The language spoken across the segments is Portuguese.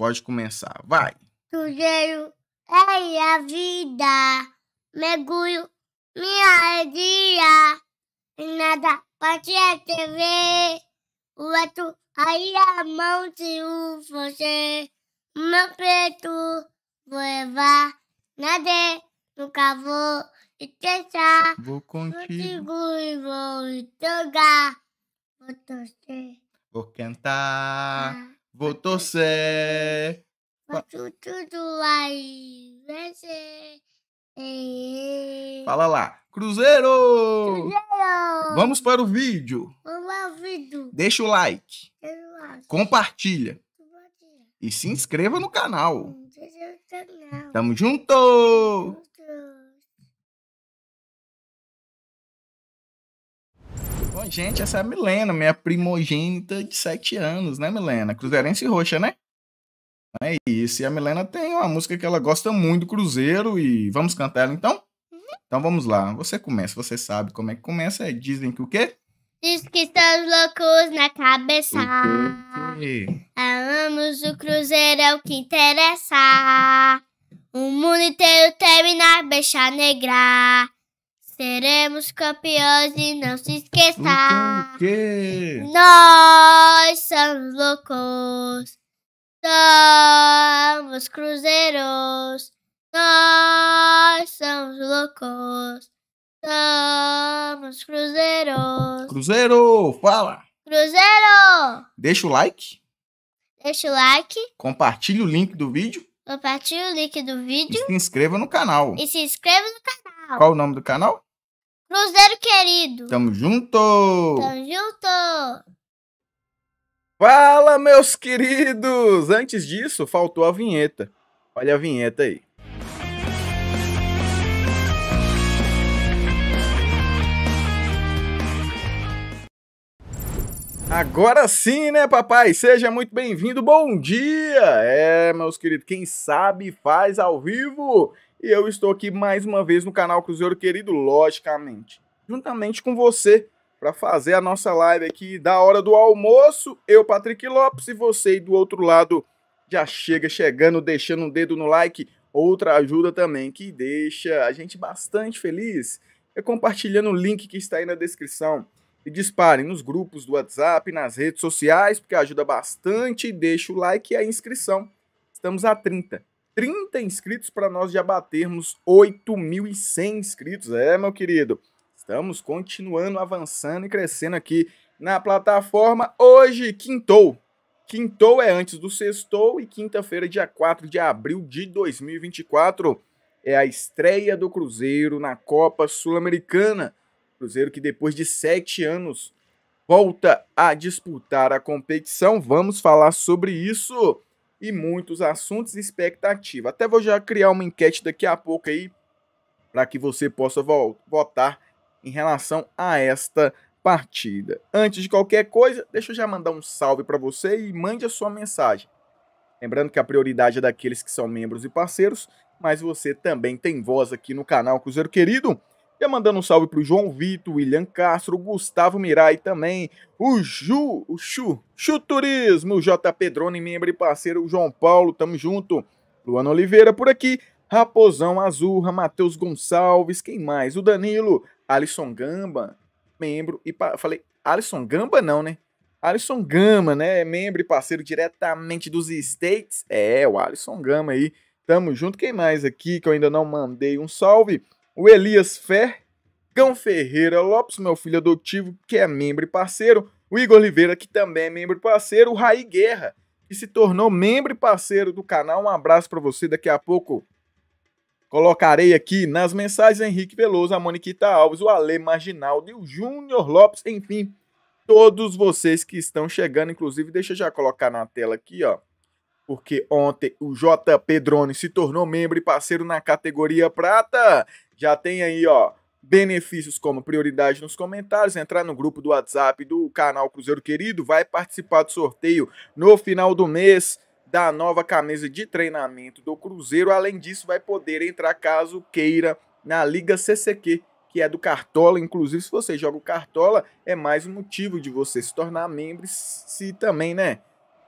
pode começar. Vai! Cruzeiro é a vida, mergulho, minha alegria, e nada pode TV. O ato aí a mão de você, meu preto, vou levar, nada, nunca vou esquecer, Vou contigo. Vou e vou jogar, vou torcer. Vou cantar. Ah você. Faço tudo aí, você. É. Fala lá. Cruzeiro! Cruzeiro! Vamos para o vídeo. Vamos ao vídeo. Deixa o like. Compartilha. Compartilha. E se inscreva no canal. Se inscreva no canal. Tamo junto! Gente, essa é a Milena, minha primogênita de 7 anos, né, Milena? Cruzeirense Roxa, né? É isso. E a Milena tem uma música que ela gosta muito do Cruzeiro e vamos cantar ela então? Então vamos lá. Você começa, você sabe como é que começa. Dizem que o quê? Diz que estamos loucos na cabeça. Amamos o Cruzeiro, é o que interessa. O mundo inteiro terminar, beijar negra seremos campeões e não se esqueça. Nós somos loucos, somos cruzeiros. Nós somos loucos, somos cruzeiros. Cruzeiro, fala! Cruzeiro! Deixa o like. Deixa o like. Compartilha o link do vídeo. Compartilha o link do vídeo. E se inscreva no canal. E se inscreva no canal. Qual o nome do canal? Cruzeiro querido. Tamo junto. Tamo junto. Fala, meus queridos! Antes disso, faltou a vinheta. Olha a vinheta aí. Agora sim, né, papai? Seja muito bem-vindo. Bom dia! É, meus queridos, quem sabe faz ao vivo e eu estou aqui mais uma vez no canal Cruzeiro Querido, logicamente, juntamente com você, para fazer a nossa live aqui da hora do almoço. Eu, Patrick Lopes, e você aí do outro lado já chega chegando, deixando um dedo no like. Outra ajuda também que deixa a gente bastante feliz é compartilhando o link que está aí na descrição. E disparem nos grupos do WhatsApp, nas redes sociais, porque ajuda bastante. Deixa o like e a inscrição. Estamos a 30. 30 inscritos para nós já batermos 8.100 inscritos. É, meu querido, estamos continuando avançando e crescendo aqui na plataforma. Hoje, quintou. Quintou é antes do sextou e quinta-feira, dia 4 de abril de 2024, é a estreia do Cruzeiro na Copa Sul-Americana. Cruzeiro que depois de sete anos volta a disputar a competição. Vamos falar sobre isso e muitos assuntos e expectativa. Até vou já criar uma enquete daqui a pouco aí para que você possa vo votar em relação a esta partida. Antes de qualquer coisa, deixa eu já mandar um salve para você e mande a sua mensagem. Lembrando que a prioridade é daqueles que são membros e parceiros, mas você também tem voz aqui no canal Cruzeiro Querido. Já mandando um salve pro João Vitor, William Castro, Gustavo Mirai também, o Ju, o Chu, Chu Turismo, o J Pedrone, membro e parceiro, o João Paulo, tamo junto. Luana Oliveira por aqui, Raposão Azurra, Matheus Gonçalves, quem mais? O Danilo, Alisson Gamba, membro e falei, Alisson Gamba não, né? Alisson Gama, né? Membro e parceiro diretamente dos States. É, o Alisson Gama aí. Tamo junto. Quem mais aqui que eu ainda não mandei um salve? o Elias Fer, Cão Ferreira Lopes, meu filho adotivo, que é membro e parceiro, o Igor Oliveira, que também é membro e parceiro, o Raí Guerra, que se tornou membro e parceiro do canal. Um abraço para você, daqui a pouco Colocarei aqui nas mensagens Henrique Veloso, a Moniquita Alves, o Ale Marginaldo e o Júnior Lopes, enfim, todos vocês que estão chegando, inclusive, deixa eu já colocar na tela aqui, ó porque ontem o J. Pedrone se tornou membro e parceiro na categoria prata. Já tem aí, ó, benefícios como prioridade nos comentários, entrar no grupo do WhatsApp do canal Cruzeiro Querido, vai participar do sorteio no final do mês da nova camisa de treinamento do Cruzeiro. Além disso, vai poder entrar caso queira na Liga CCQ, que é do Cartola. Inclusive, se você joga o Cartola, é mais um motivo de você se tornar membro se também, né?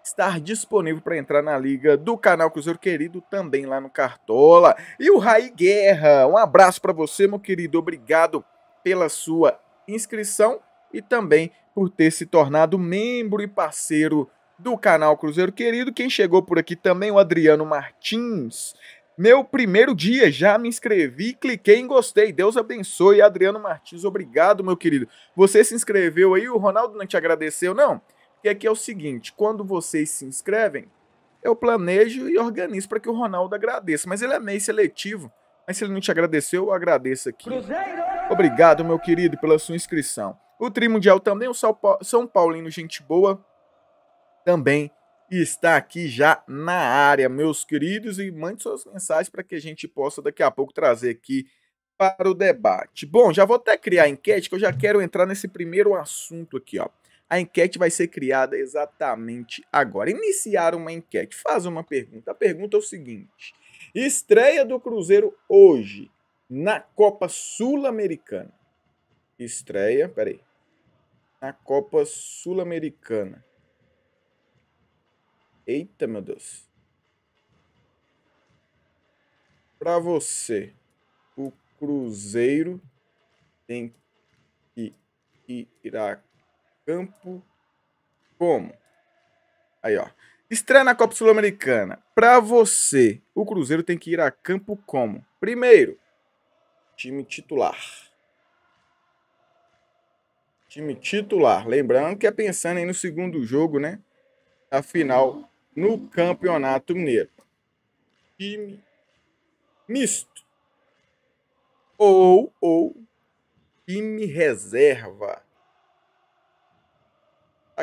estar disponível para entrar na liga do canal Cruzeiro Querido, também lá no Cartola. E o Raí Guerra, um abraço para você, meu querido, obrigado pela sua inscrição e também por ter se tornado membro e parceiro do canal Cruzeiro Querido. Quem chegou por aqui também, o Adriano Martins. Meu primeiro dia, já me inscrevi, cliquei em gostei. Deus abençoe, Adriano Martins. Obrigado, meu querido. Você se inscreveu aí, o Ronaldo não te agradeceu, não? E aqui é o seguinte: quando vocês se inscrevem, eu planejo e organizo para que o Ronaldo agradeça. Mas ele é meio seletivo. Mas se ele não te agradeceu, eu agradeço aqui. Obrigado, meu querido, pela sua inscrição. O Trimundial também, o São Paulino Gente Boa, também está aqui já na área, meus queridos. E mande suas mensagens para que a gente possa daqui a pouco trazer aqui para o debate. Bom, já vou até criar a enquete, que eu já quero entrar nesse primeiro assunto aqui, ó. A enquete vai ser criada exatamente agora. Iniciar uma enquete. Faz uma pergunta. A pergunta é o seguinte: estreia do Cruzeiro hoje na Copa Sul-Americana. Estreia, peraí. Na Copa Sul-Americana. Eita, meu Deus. Para você, o Cruzeiro tem que ir a campo como? Aí, ó. Estreia na Copa Sul-Americana. Para você, o Cruzeiro tem que ir a campo como? Primeiro, time titular. Time titular. Lembrando que é pensando aí no segundo jogo, né? A final no Campeonato Mineiro. Time misto. Ou, ou, time reserva.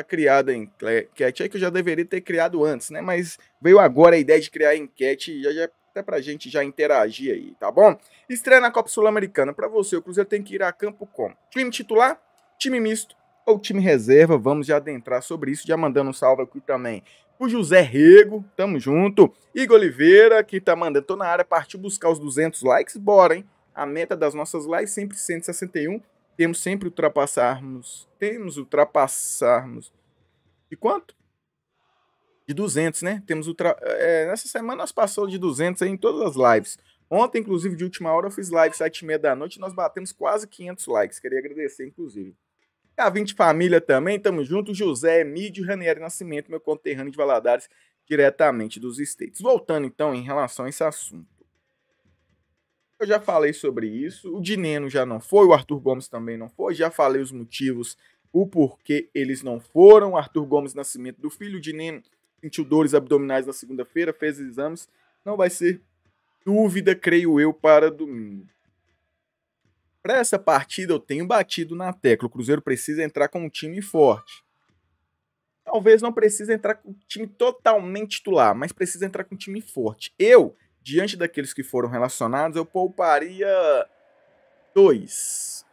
Tá a criada enquete aí é que eu já deveria ter criado antes, né? Mas veio agora a ideia de criar enquete e já, já até pra gente já interagir aí, tá bom? Estreia na Copa Sul-Americana. Para você, o Cruzeiro tem que ir a campo com time titular, time misto ou time reserva. Vamos já adentrar sobre isso, já mandando um salve aqui também o José Rego, tamo junto. Igor Oliveira, que tá mandando, tô na área, partiu buscar os 200 likes, bora, hein? A meta das nossas likes sempre 161 temos sempre ultrapassarmos, temos ultrapassarmos de quanto? De 200, né? Temos ultra, é, nessa semana nós passamos de 200 em todas as lives. Ontem, inclusive, de última hora, eu fiz live sete e meia da noite e nós batemos quase 500 likes. Queria agradecer, inclusive. a 20 Família também, tamo junto. José Emílio Ranieri Nascimento, meu conterrâneo de Valadares, diretamente dos States. Voltando, então, em relação a esse assunto. Eu já falei sobre isso. O Dineno já não foi, o Arthur Gomes também não foi. Já falei os motivos, o porquê eles não foram. O Arthur Gomes, nascimento do filho. O Dineno sentiu dores abdominais na segunda-feira, fez exames. Não vai ser dúvida, creio eu, para domingo. Para essa partida, eu tenho batido na tecla. O Cruzeiro precisa entrar com um time forte. Talvez não precise entrar com um time totalmente titular, mas precisa entrar com um time forte. Eu diante daqueles que foram relacionados, eu pouparia dois.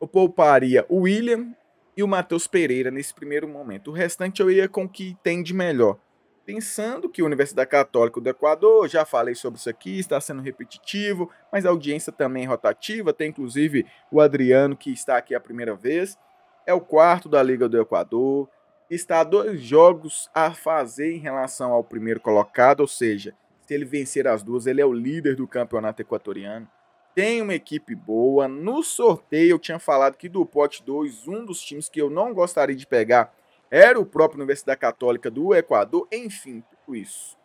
Eu pouparia o William e o Matheus Pereira nesse primeiro momento. O restante eu ia com o que tem de melhor. Pensando que a Universidade Católica do Equador, já falei sobre isso aqui, está sendo repetitivo, mas a audiência também é rotativa, tem inclusive o Adriano que está aqui a primeira vez, é o quarto da Liga do Equador, está dois jogos a fazer em relação ao primeiro colocado, ou seja, se ele vencer as duas, ele é o líder do campeonato equatoriano. Tem uma equipe boa. No sorteio, eu tinha falado que do pote 2, um dos times que eu não gostaria de pegar era o próprio Universidade Católica do Equador. Enfim, tudo isso.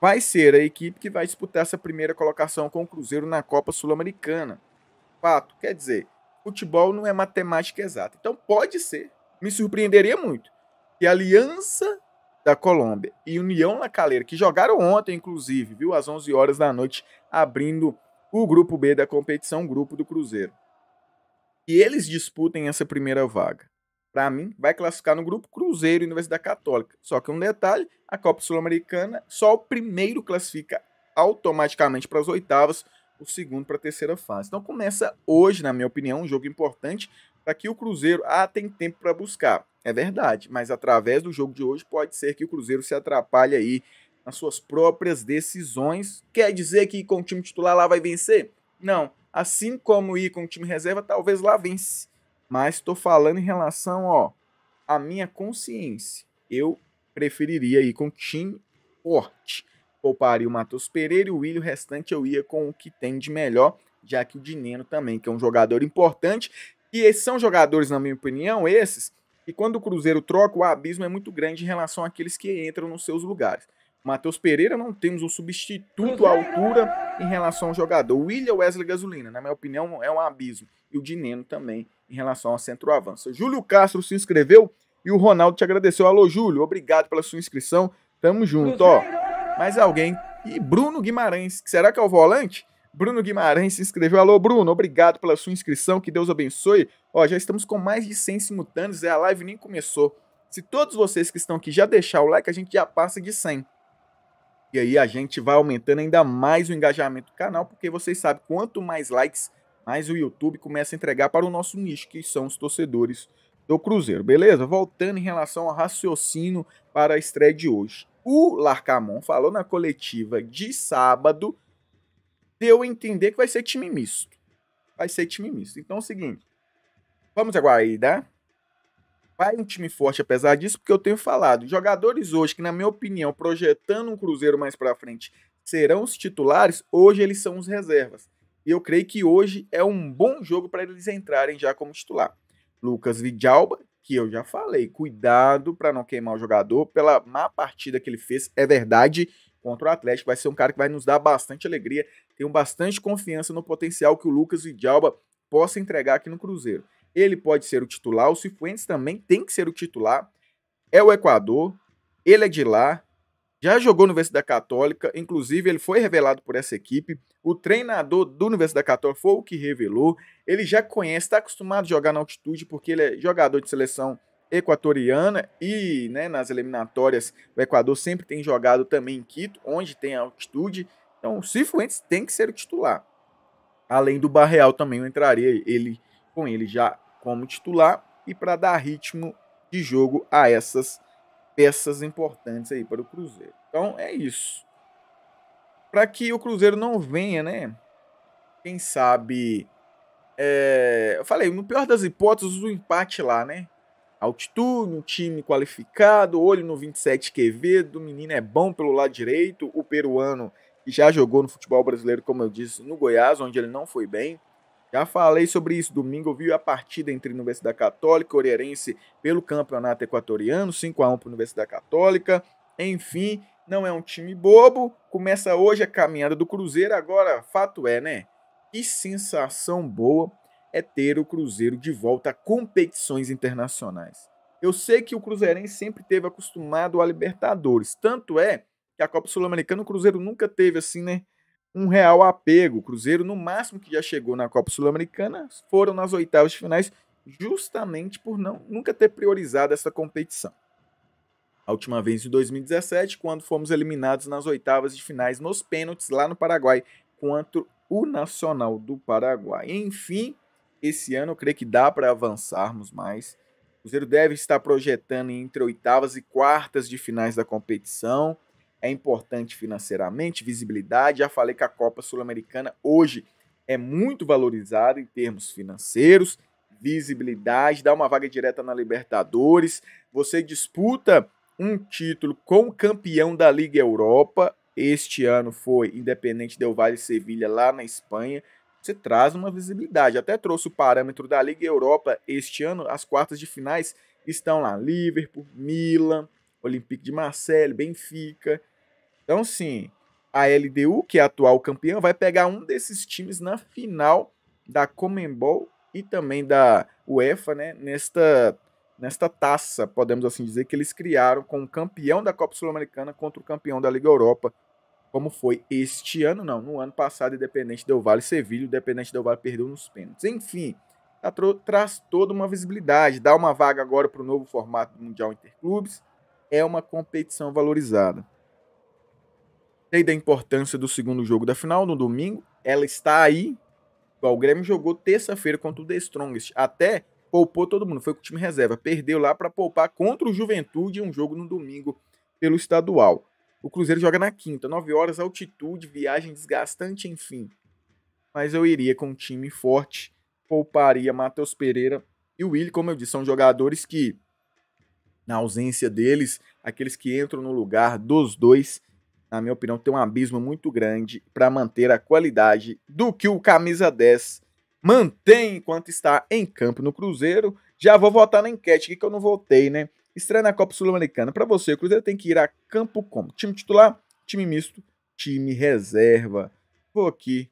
Vai ser a equipe que vai disputar essa primeira colocação com o Cruzeiro na Copa Sul-Americana. Fato, quer dizer, futebol não é matemática exata. Então pode ser. Me surpreenderia muito que Aliança da Colômbia e União La Calera, que jogaram ontem, inclusive, viu, às 11 horas da noite, abrindo o grupo B da competição, grupo do Cruzeiro. E eles disputem essa primeira vaga. Para mim, vai classificar no grupo Cruzeiro e Universidade Católica. Só que um detalhe: a Copa Sul-Americana, só o primeiro classifica automaticamente para as oitavas, o segundo para a terceira fase. Então começa hoje, na minha opinião, um jogo importante para que o Cruzeiro ah, tem tempo para buscar. É verdade, mas através do jogo de hoje pode ser que o Cruzeiro se atrapalhe aí nas suas próprias decisões. Quer dizer que com o time titular lá vai vencer? Não. Assim como ir com o time reserva, talvez lá vence. Mas estou falando em relação ó, à minha consciência. Eu preferiria ir com o time forte. Pouparia o Matheus Pereira e o Willian, o restante eu ia com o que tem de melhor, já que o Dineno também, que é um jogador importante, e esses são jogadores, na minha opinião, esses, que quando o Cruzeiro troca, o abismo é muito grande em relação àqueles que entram nos seus lugares. Matheus Pereira não temos um substituto à altura em relação ao jogador. William Wesley Gasolina, na minha opinião, é um abismo. E o Dineno também em relação ao centroavança Júlio Castro se inscreveu e o Ronaldo te agradeceu. Alô, Júlio, obrigado pela sua inscrição. Tamo junto, ó. Mais alguém. E Bruno Guimarães, será que é o volante? Bruno Guimarães se inscreveu. Alô, Bruno, obrigado pela sua inscrição, que Deus abençoe. Ó, já estamos com mais de 100 simultâneos é a live nem começou. Se todos vocês que estão aqui já deixar o like, a gente já passa de 100. E aí a gente vai aumentando ainda mais o engajamento do canal, porque vocês sabem, quanto mais likes, mais o YouTube começa a entregar para o nosso nicho, que são os torcedores do Cruzeiro, beleza? Voltando em relação ao raciocínio para a estreia de hoje. O Larcamon falou na coletiva de sábado deu a entender que vai ser time misto. Vai ser time misto. Então é o seguinte, vamos agora aí, dá? Né? Vai um time forte apesar disso, porque eu tenho falado, jogadores hoje que na minha opinião, projetando um Cruzeiro mais para frente, serão os titulares, hoje eles são os reservas. E eu creio que hoje é um bom jogo para eles entrarem já como titular. Lucas Vidalba, que eu já falei, cuidado para não queimar o jogador pela má partida que ele fez, é verdade, contra o Atlético. Vai ser um cara que vai nos dar bastante alegria. Tenho bastante confiança no potencial que o Lucas Vidalba possa entregar aqui no Cruzeiro. Ele pode ser o titular, o Cifuentes também tem que ser o titular. É o Equador, ele é de lá, já jogou no Universidade Católica, inclusive ele foi revelado por essa equipe. O treinador do Universidade Católica foi o que revelou. Ele já conhece, está acostumado a jogar na altitude, porque ele é jogador de seleção equatoriana e né, nas eliminatórias o Equador sempre tem jogado também em Quito, onde tem altitude. Então, o Cifuentes tem que ser o titular. Além do Barreal também eu entraria ele com ele já como titular e para dar ritmo de jogo a essas peças importantes aí para o Cruzeiro. Então é isso. Para que o Cruzeiro não venha, né? Quem sabe. É... eu falei, no pior das hipóteses, o empate lá, né? altitude, um time qualificado, olho no 27 QV, o menino é bom pelo lado direito, o peruano que já jogou no futebol brasileiro, como eu disse, no Goiás, onde ele não foi bem. Já falei sobre isso domingo, eu vi a partida entre Universidade Católica e Oreirense pelo Campeonato Equatoriano, 5 a 1 para Universidade Católica. Enfim, não é um time bobo. Começa hoje a caminhada do Cruzeiro, agora fato é, né? Que sensação boa é ter o Cruzeiro de volta a competições internacionais. Eu sei que o Cruzeirense sempre teve acostumado a Libertadores, tanto é que a Copa Sul-Americana o Cruzeiro nunca teve assim, né, um real apego. O Cruzeiro no máximo que já chegou na Copa Sul-Americana foram nas oitavas de finais, justamente por não nunca ter priorizado essa competição. A última vez em 2017, quando fomos eliminados nas oitavas de finais nos pênaltis lá no Paraguai contra o Nacional do Paraguai. Enfim, esse ano eu creio que dá para avançarmos mais. O Cruzeiro deve estar projetando entre oitavas e quartas de finais da competição. É importante financeiramente, visibilidade. Já falei que a Copa Sul-Americana hoje é muito valorizada em termos financeiros, visibilidade, dá uma vaga direta na Libertadores. Você disputa um título com o campeão da Liga Europa. Este ano foi Independente Del Valle Sevilha lá na Espanha você traz uma visibilidade. Até trouxe o parâmetro da Liga Europa este ano, as quartas de finais estão lá: Liverpool, Milan, Olympique de Marseille, Benfica. Então, sim, a LDU, que é a atual campeã, vai pegar um desses times na final da Comembol e também da UEFA, né? Nesta, nesta taça, podemos assim dizer, que eles criaram com o campeão da Copa Sul-Americana contra o campeão da Liga Europa, como foi este ano, não, no ano passado, Independente Del Vale Sevilha, Independente Del Vale perdeu nos pênaltis. Enfim, traz toda uma visibilidade, dá uma vaga agora para o novo formato do Mundial Interclubes, é uma competição valorizada. Sei da importância do segundo jogo da final, no domingo, ela está aí, o Grêmio jogou terça-feira contra o The Strongest, até poupou todo mundo, foi com o time reserva, perdeu lá para poupar contra o Juventude um jogo no domingo pelo estadual. O Cruzeiro joga na quinta, 9 horas, altitude, viagem desgastante, enfim. Mas eu iria com um time forte, pouparia Matheus Pereira e o Willi, como eu disse, são jogadores que, na ausência deles, aqueles que entram no lugar dos dois, na minha opinião, tem um abismo muito grande para manter a qualidade do que o camisa 10 mantém enquanto está em campo no Cruzeiro. Já vou votar na enquete aqui que eu não votei, né? Estreia na Copa Sul-Americana. Para você, o Cruzeiro tem que ir a campo como? Time titular, time misto, time reserva. Vou aqui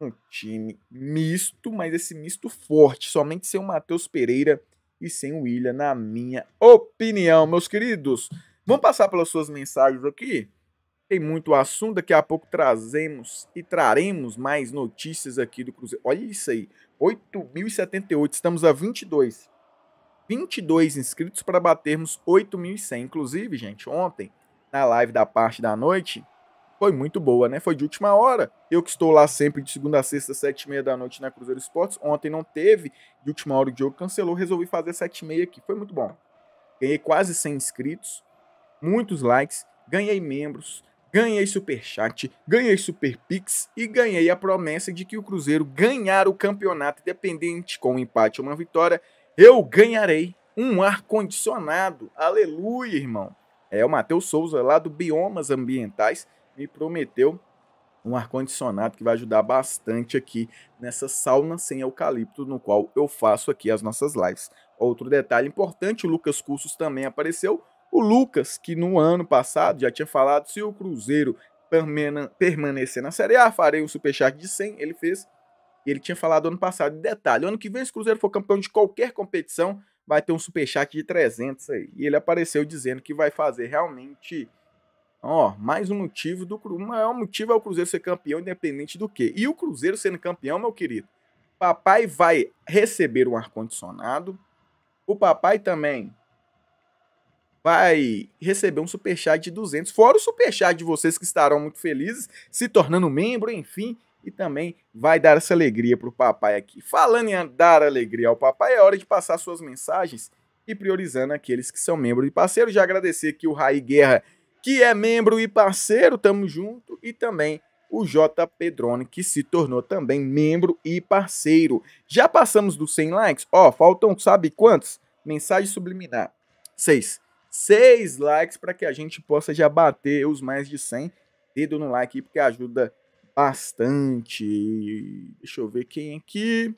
um time misto, mas esse misto forte, somente sem o Matheus Pereira e sem o William, na minha opinião, meus queridos. Vamos passar pelas suas mensagens aqui. Tem muito assunto, daqui a pouco trazemos e traremos mais notícias aqui do Cruzeiro. Olha isso aí, 8.078, estamos a 22. 22 inscritos para batermos 8.100. Inclusive, gente, ontem, na live da parte da noite, foi muito boa, né? Foi de última hora. Eu que estou lá sempre de segunda a sexta, sete e meia da noite na Cruzeiro Esportes. Ontem não teve, de última hora o jogo cancelou, resolvi fazer sete e meia aqui. Foi muito bom. Ganhei quase 100 inscritos, muitos likes, ganhei membros, ganhei super chat ganhei super pix e ganhei a promessa de que o Cruzeiro ganhar o campeonato, independente com um empate ou uma vitória, eu ganharei um ar-condicionado. Aleluia, irmão. É o Matheus Souza, lá do Biomas Ambientais, me prometeu um ar-condicionado que vai ajudar bastante aqui nessa sauna sem eucalipto, no qual eu faço aqui as nossas lives. Outro detalhe importante, o Lucas Cursos também apareceu. O Lucas, que no ano passado já tinha falado, se o Cruzeiro permanecer na Série A, farei um superchat de 100, ele fez ele tinha falado ano passado. Detalhe, ano que vem, se o Cruzeiro for campeão de qualquer competição, vai ter um superchat de 300 aí. E ele apareceu dizendo que vai fazer realmente... Ó, mais um motivo do Cruzeiro. O é maior motivo é o Cruzeiro ser campeão, independente do quê. E o Cruzeiro sendo campeão, meu querido, papai vai receber um ar-condicionado. O papai também vai receber um superchat de 200. Fora o superchat de vocês que estarão muito felizes, se tornando membro, enfim e também vai dar essa alegria para o papai aqui. Falando em dar alegria ao papai, é hora de passar suas mensagens e priorizando aqueles que são membros e parceiros. Já agradecer aqui o Raí Guerra, que é membro e parceiro, tamo junto, e também o J. Pedrone, que se tornou também membro e parceiro. Já passamos dos 100 likes? Ó, faltam sabe quantos? Mensagem subliminar. Seis. Seis likes para que a gente possa já bater os mais de 100. Dedo no like porque ajuda bastante. Deixa eu ver quem aqui.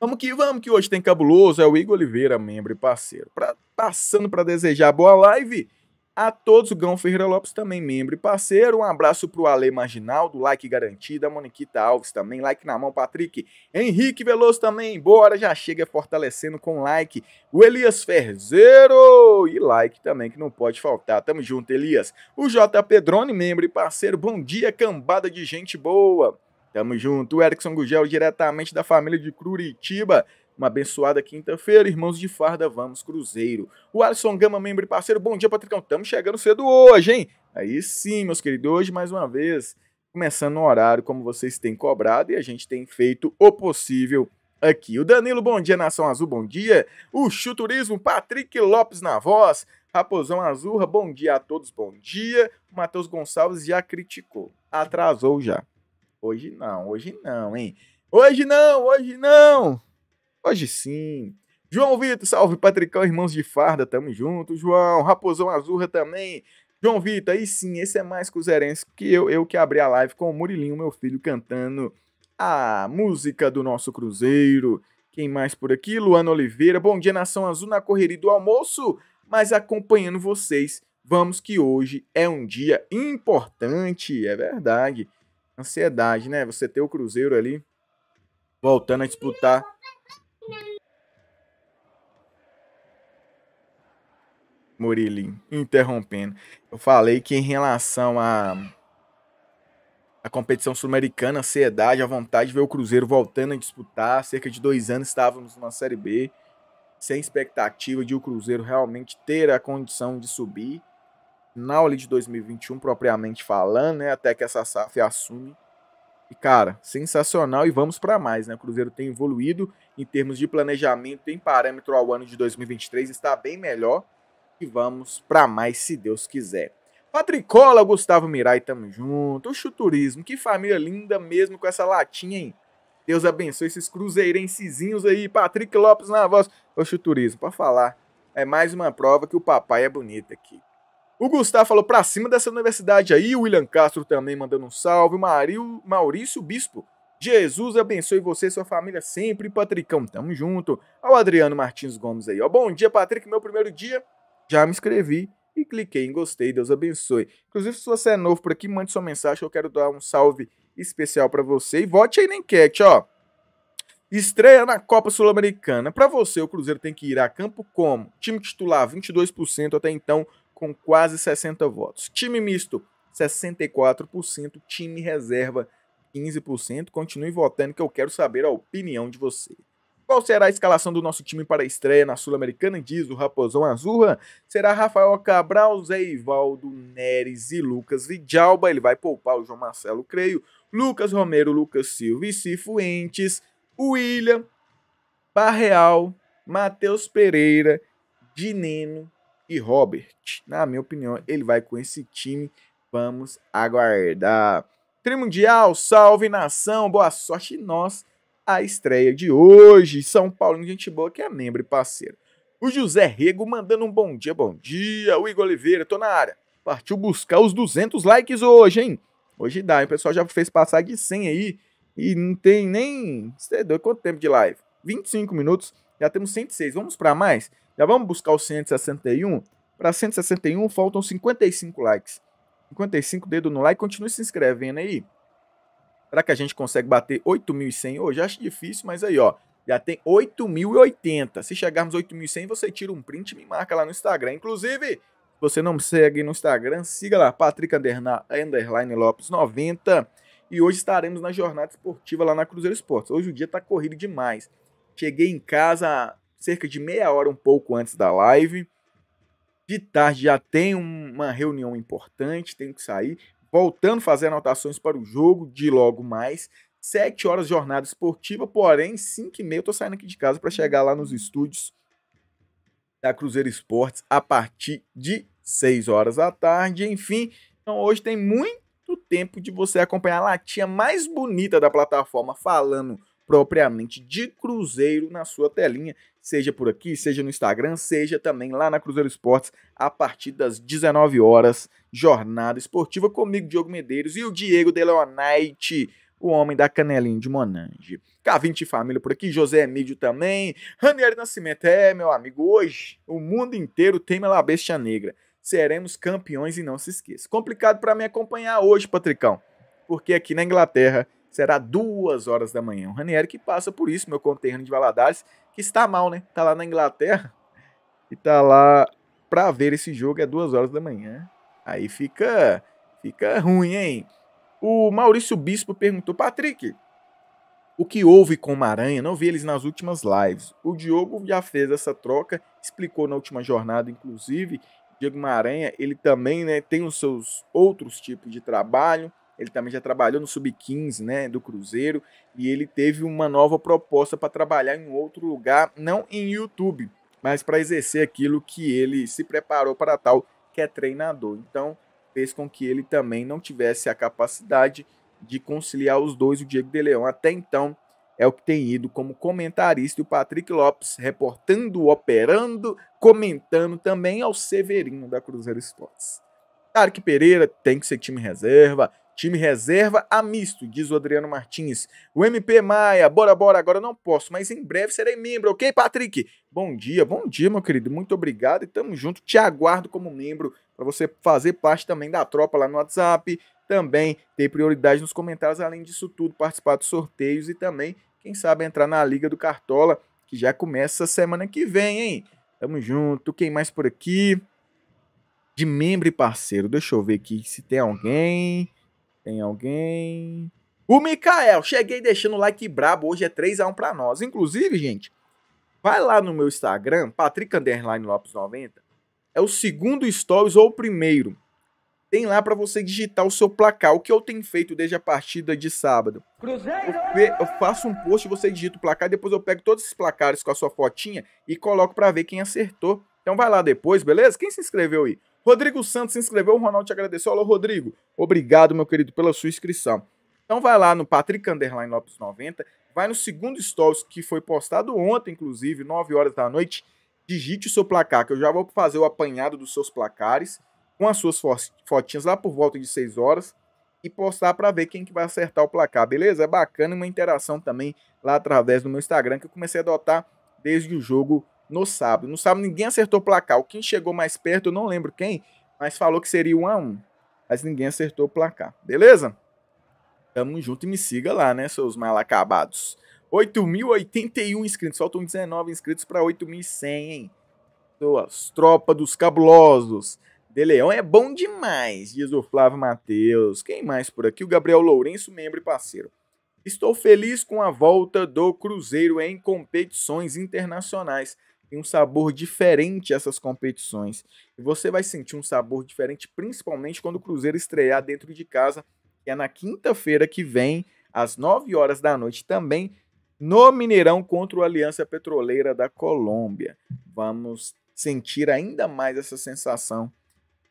Vamos que vamos, que hoje tem cabuloso. É o Igor Oliveira, membro e parceiro. Pra, passando para desejar boa live a todos, o Gão Ferreira Lopes também membro e parceiro. Um abraço pro Ale Marginaldo, like garantido. A Moniquita Alves também, like na mão, Patrick. Henrique Veloso também, bora, já chega fortalecendo com like. O Elias Ferzeiro e like também, que não pode faltar. Tamo junto, Elias. O J. Pedrone, membro e parceiro. Bom dia, cambada de gente boa. Tamo junto. O Erickson Gugel, diretamente da família de Curitiba. Uma abençoada quinta-feira, irmãos de farda, vamos Cruzeiro. O Alisson Gama, membro e parceiro, bom dia, Patricão. Estamos chegando cedo hoje, hein? Aí sim, meus queridos, hoje mais uma vez, começando no horário como vocês têm cobrado e a gente tem feito o possível aqui. O Danilo, bom dia, Nação Azul, bom dia. O Chuturismo, Patrick Lopes na voz. Raposão Azurra, bom dia a todos, bom dia. O Matheus Gonçalves já criticou, atrasou já. Hoje não, hoje não, hein? Hoje não, hoje não! Hoje sim. João Vitor, salve. Patricão, irmãos de farda, tamo junto. João, Raposão Azurra também. João Vitor, aí sim, esse é mais cruzeirense que eu, eu que abri a live com o Murilinho, meu filho, cantando a música do nosso Cruzeiro. Quem mais por aqui? Luana Oliveira. Bom dia, Nação Azul, na correria do almoço, mas acompanhando vocês. Vamos que hoje é um dia importante, é verdade. Ansiedade, né? Você ter o Cruzeiro ali voltando a disputar Murili, interrompendo. Eu falei que em relação à a, competição sul-americana, a ansiedade, a vontade de ver o Cruzeiro voltando a disputar. Há cerca de dois anos estávamos numa Série B, sem expectativa de o Cruzeiro realmente ter a condição de subir. Na aula de 2021, propriamente falando, né? Até que essa SAF assume. E, cara, sensacional e vamos para mais, né? O Cruzeiro tem evoluído em termos de planejamento, tem parâmetro ao ano de 2023, está bem melhor e vamos para mais, se Deus quiser. Patricola, Gustavo Mirai, tamo junto. O Chuturismo, que família linda mesmo com essa latinha, hein? Deus abençoe esses cruzeirensezinhos aí. Patrick Lopes na voz. O Chuturismo, pra falar. É mais uma prova que o papai é bonito aqui. O Gustavo falou pra cima dessa universidade aí. O William Castro também mandando um salve. Mario, Maurício Bispo. Jesus abençoe você e sua família sempre, Patricão. Tamo junto. o Adriano Martins Gomes aí, ó. Bom dia, Patrick. Meu primeiro dia já me inscrevi e cliquei em gostei. Deus abençoe. Inclusive, se você é novo por aqui, mande sua mensagem. Eu quero dar um salve especial para você. E vote aí na enquete, ó. Estreia na Copa Sul-Americana. Para você, o Cruzeiro tem que ir a campo como? Time titular, 22% até então, com quase 60 votos. Time misto, 64%. Time reserva, 15%. Continue votando que eu quero saber a opinião de vocês. Qual será a escalação do nosso time para a estreia na Sul-Americana? Diz o Raposão Azurra. Será Rafael Cabral, Zé Ivaldo, Neres e Lucas Vidalba. Ele vai poupar o João Marcelo, creio. Lucas Romero, Lucas Silva e Cifuentes. William, Barreal, Matheus Pereira, Dineno e Robert. Na minha opinião, ele vai com esse time. Vamos aguardar. Trimundial, salve nação, boa sorte nós a estreia de hoje. São Paulo, gente boa que é membro e parceiro. O José Rego mandando um bom dia, bom dia. O Igor Oliveira, tô na área. Partiu buscar os 200 likes hoje, hein? Hoje dá, hein? O pessoal já fez passar de 100 aí e não tem nem... Você é doido, quanto tempo de live? 25 minutos, já temos 106. Vamos para mais? Já vamos buscar os 161? Para 161 faltam 55 likes. 55, dedo no like, continue se inscrevendo aí. Será que a gente consegue bater 8.100 hoje? Acho difícil, mas aí, ó, já tem 8.080. Se chegarmos 8.100, você tira um print e me marca lá no Instagram. Inclusive, se você não me segue no Instagram, siga lá, Patrick Underline Lopes 90. E hoje estaremos na jornada esportiva lá na Cruzeiro Esportes. Hoje o dia tá corrido demais. Cheguei em casa cerca de meia hora, um pouco antes da live. De tarde já tem uma reunião importante, tenho que sair voltando a fazer anotações para o jogo de logo mais. 7 horas de jornada esportiva, porém, 5 e meia eu tô saindo aqui de casa para chegar lá nos estúdios da Cruzeiro Esportes a partir de 6 horas da tarde. Enfim, então hoje tem muito tempo de você acompanhar a latinha mais bonita da plataforma falando propriamente de Cruzeiro na sua telinha seja por aqui, seja no Instagram, seja também lá na Cruzeiro Esportes, a partir das 19 horas, jornada esportiva comigo, Diogo Medeiros, e o Diego de Leonite, o homem da canelinha de Monange. K20 Família por aqui, José Emílio também, Ranieri Nascimento, é, meu amigo, hoje o mundo inteiro tem pela bestia negra. Seremos campeões e não se esqueça. Complicado para me acompanhar hoje, Patricão, porque aqui na Inglaterra será duas horas da manhã. O Ranieri que passa por isso, meu conterrâneo de Valadares, que está mal, né? Tá lá na Inglaterra e tá lá para ver esse jogo é duas horas da manhã. Aí fica, fica ruim, hein? O Maurício Bispo perguntou, Patrick, o que houve com o Maranha? Não vi eles nas últimas lives. O Diogo já fez essa troca, explicou na última jornada, inclusive. Diego Maranha, ele também né, tem os seus outros tipos de trabalho, ele também já trabalhou no Sub-15 né, do Cruzeiro e ele teve uma nova proposta para trabalhar em outro lugar, não em YouTube, mas para exercer aquilo que ele se preparou para tal, que é treinador. Então, fez com que ele também não tivesse a capacidade de conciliar os dois, o Diego de Leão. Até então, é o que tem ido como comentarista o Patrick Lopes, reportando, operando, comentando também ao Severino da Cruzeiro Esportes. Tarek Pereira tem que ser time reserva, Time reserva a misto, diz o Adriano Martins. O MP Maia, bora, bora, agora não posso, mas em breve serei membro, ok, Patrick? Bom dia, bom dia, meu querido. Muito obrigado e tamo junto. Te aguardo como membro para você fazer parte também da tropa lá no WhatsApp. Também ter prioridade nos comentários, além disso tudo, participar dos sorteios e também, quem sabe, entrar na Liga do Cartola, que já começa semana que vem, hein? Tamo junto. Quem mais por aqui? De membro e parceiro, deixa eu ver aqui se tem alguém. Tem alguém. O Mikael, cheguei deixando o like brabo. Hoje é 3x1 pra nós. Inclusive, gente, vai lá no meu Instagram, Patrick 90. É o segundo Stories ou o primeiro. Tem lá para você digitar o seu placar, o que eu tenho feito desde a partida de sábado. Cruzeiro! Eu faço um post, você digita o placar, depois eu pego todos esses placares com a sua fotinha e coloco para ver quem acertou. Então vai lá depois, beleza? Quem se inscreveu aí? Rodrigo Santos se inscreveu, o Ronaldo te agradeceu. Alô, Rodrigo, obrigado, meu querido, pela sua inscrição. Então vai lá no Patrick Underline Lopes 90, vai no segundo Stories que foi postado ontem, inclusive, 9 horas da noite. Digite o seu placar, que eu já vou fazer o apanhado dos seus placares, com as suas fotinhas lá por volta de 6 horas e postar para ver quem que vai acertar o placar, beleza? É bacana uma interação também lá através do meu Instagram que eu comecei a adotar desde o jogo no sábado. No sábado ninguém acertou o placar. Quem chegou mais perto, eu não lembro quem, mas falou que seria 1 a 1 Mas ninguém acertou o placar. Beleza? Tamo junto e me siga lá, né, seus mal acabados. 8.081 inscritos. Faltam 19 inscritos para 8.100, hein? Suas tropa dos cabulosos. De Leão é bom demais, diz o Flávio Matheus. Quem mais por aqui? O Gabriel Lourenço, membro e parceiro. Estou feliz com a volta do Cruzeiro em competições internacionais e um sabor diferente essas competições. E você vai sentir um sabor diferente, principalmente quando o Cruzeiro estrear dentro de casa, que é na quinta-feira que vem, às 9 horas da noite também, no Mineirão contra o Aliança Petroleira da Colômbia. Vamos sentir ainda mais essa sensação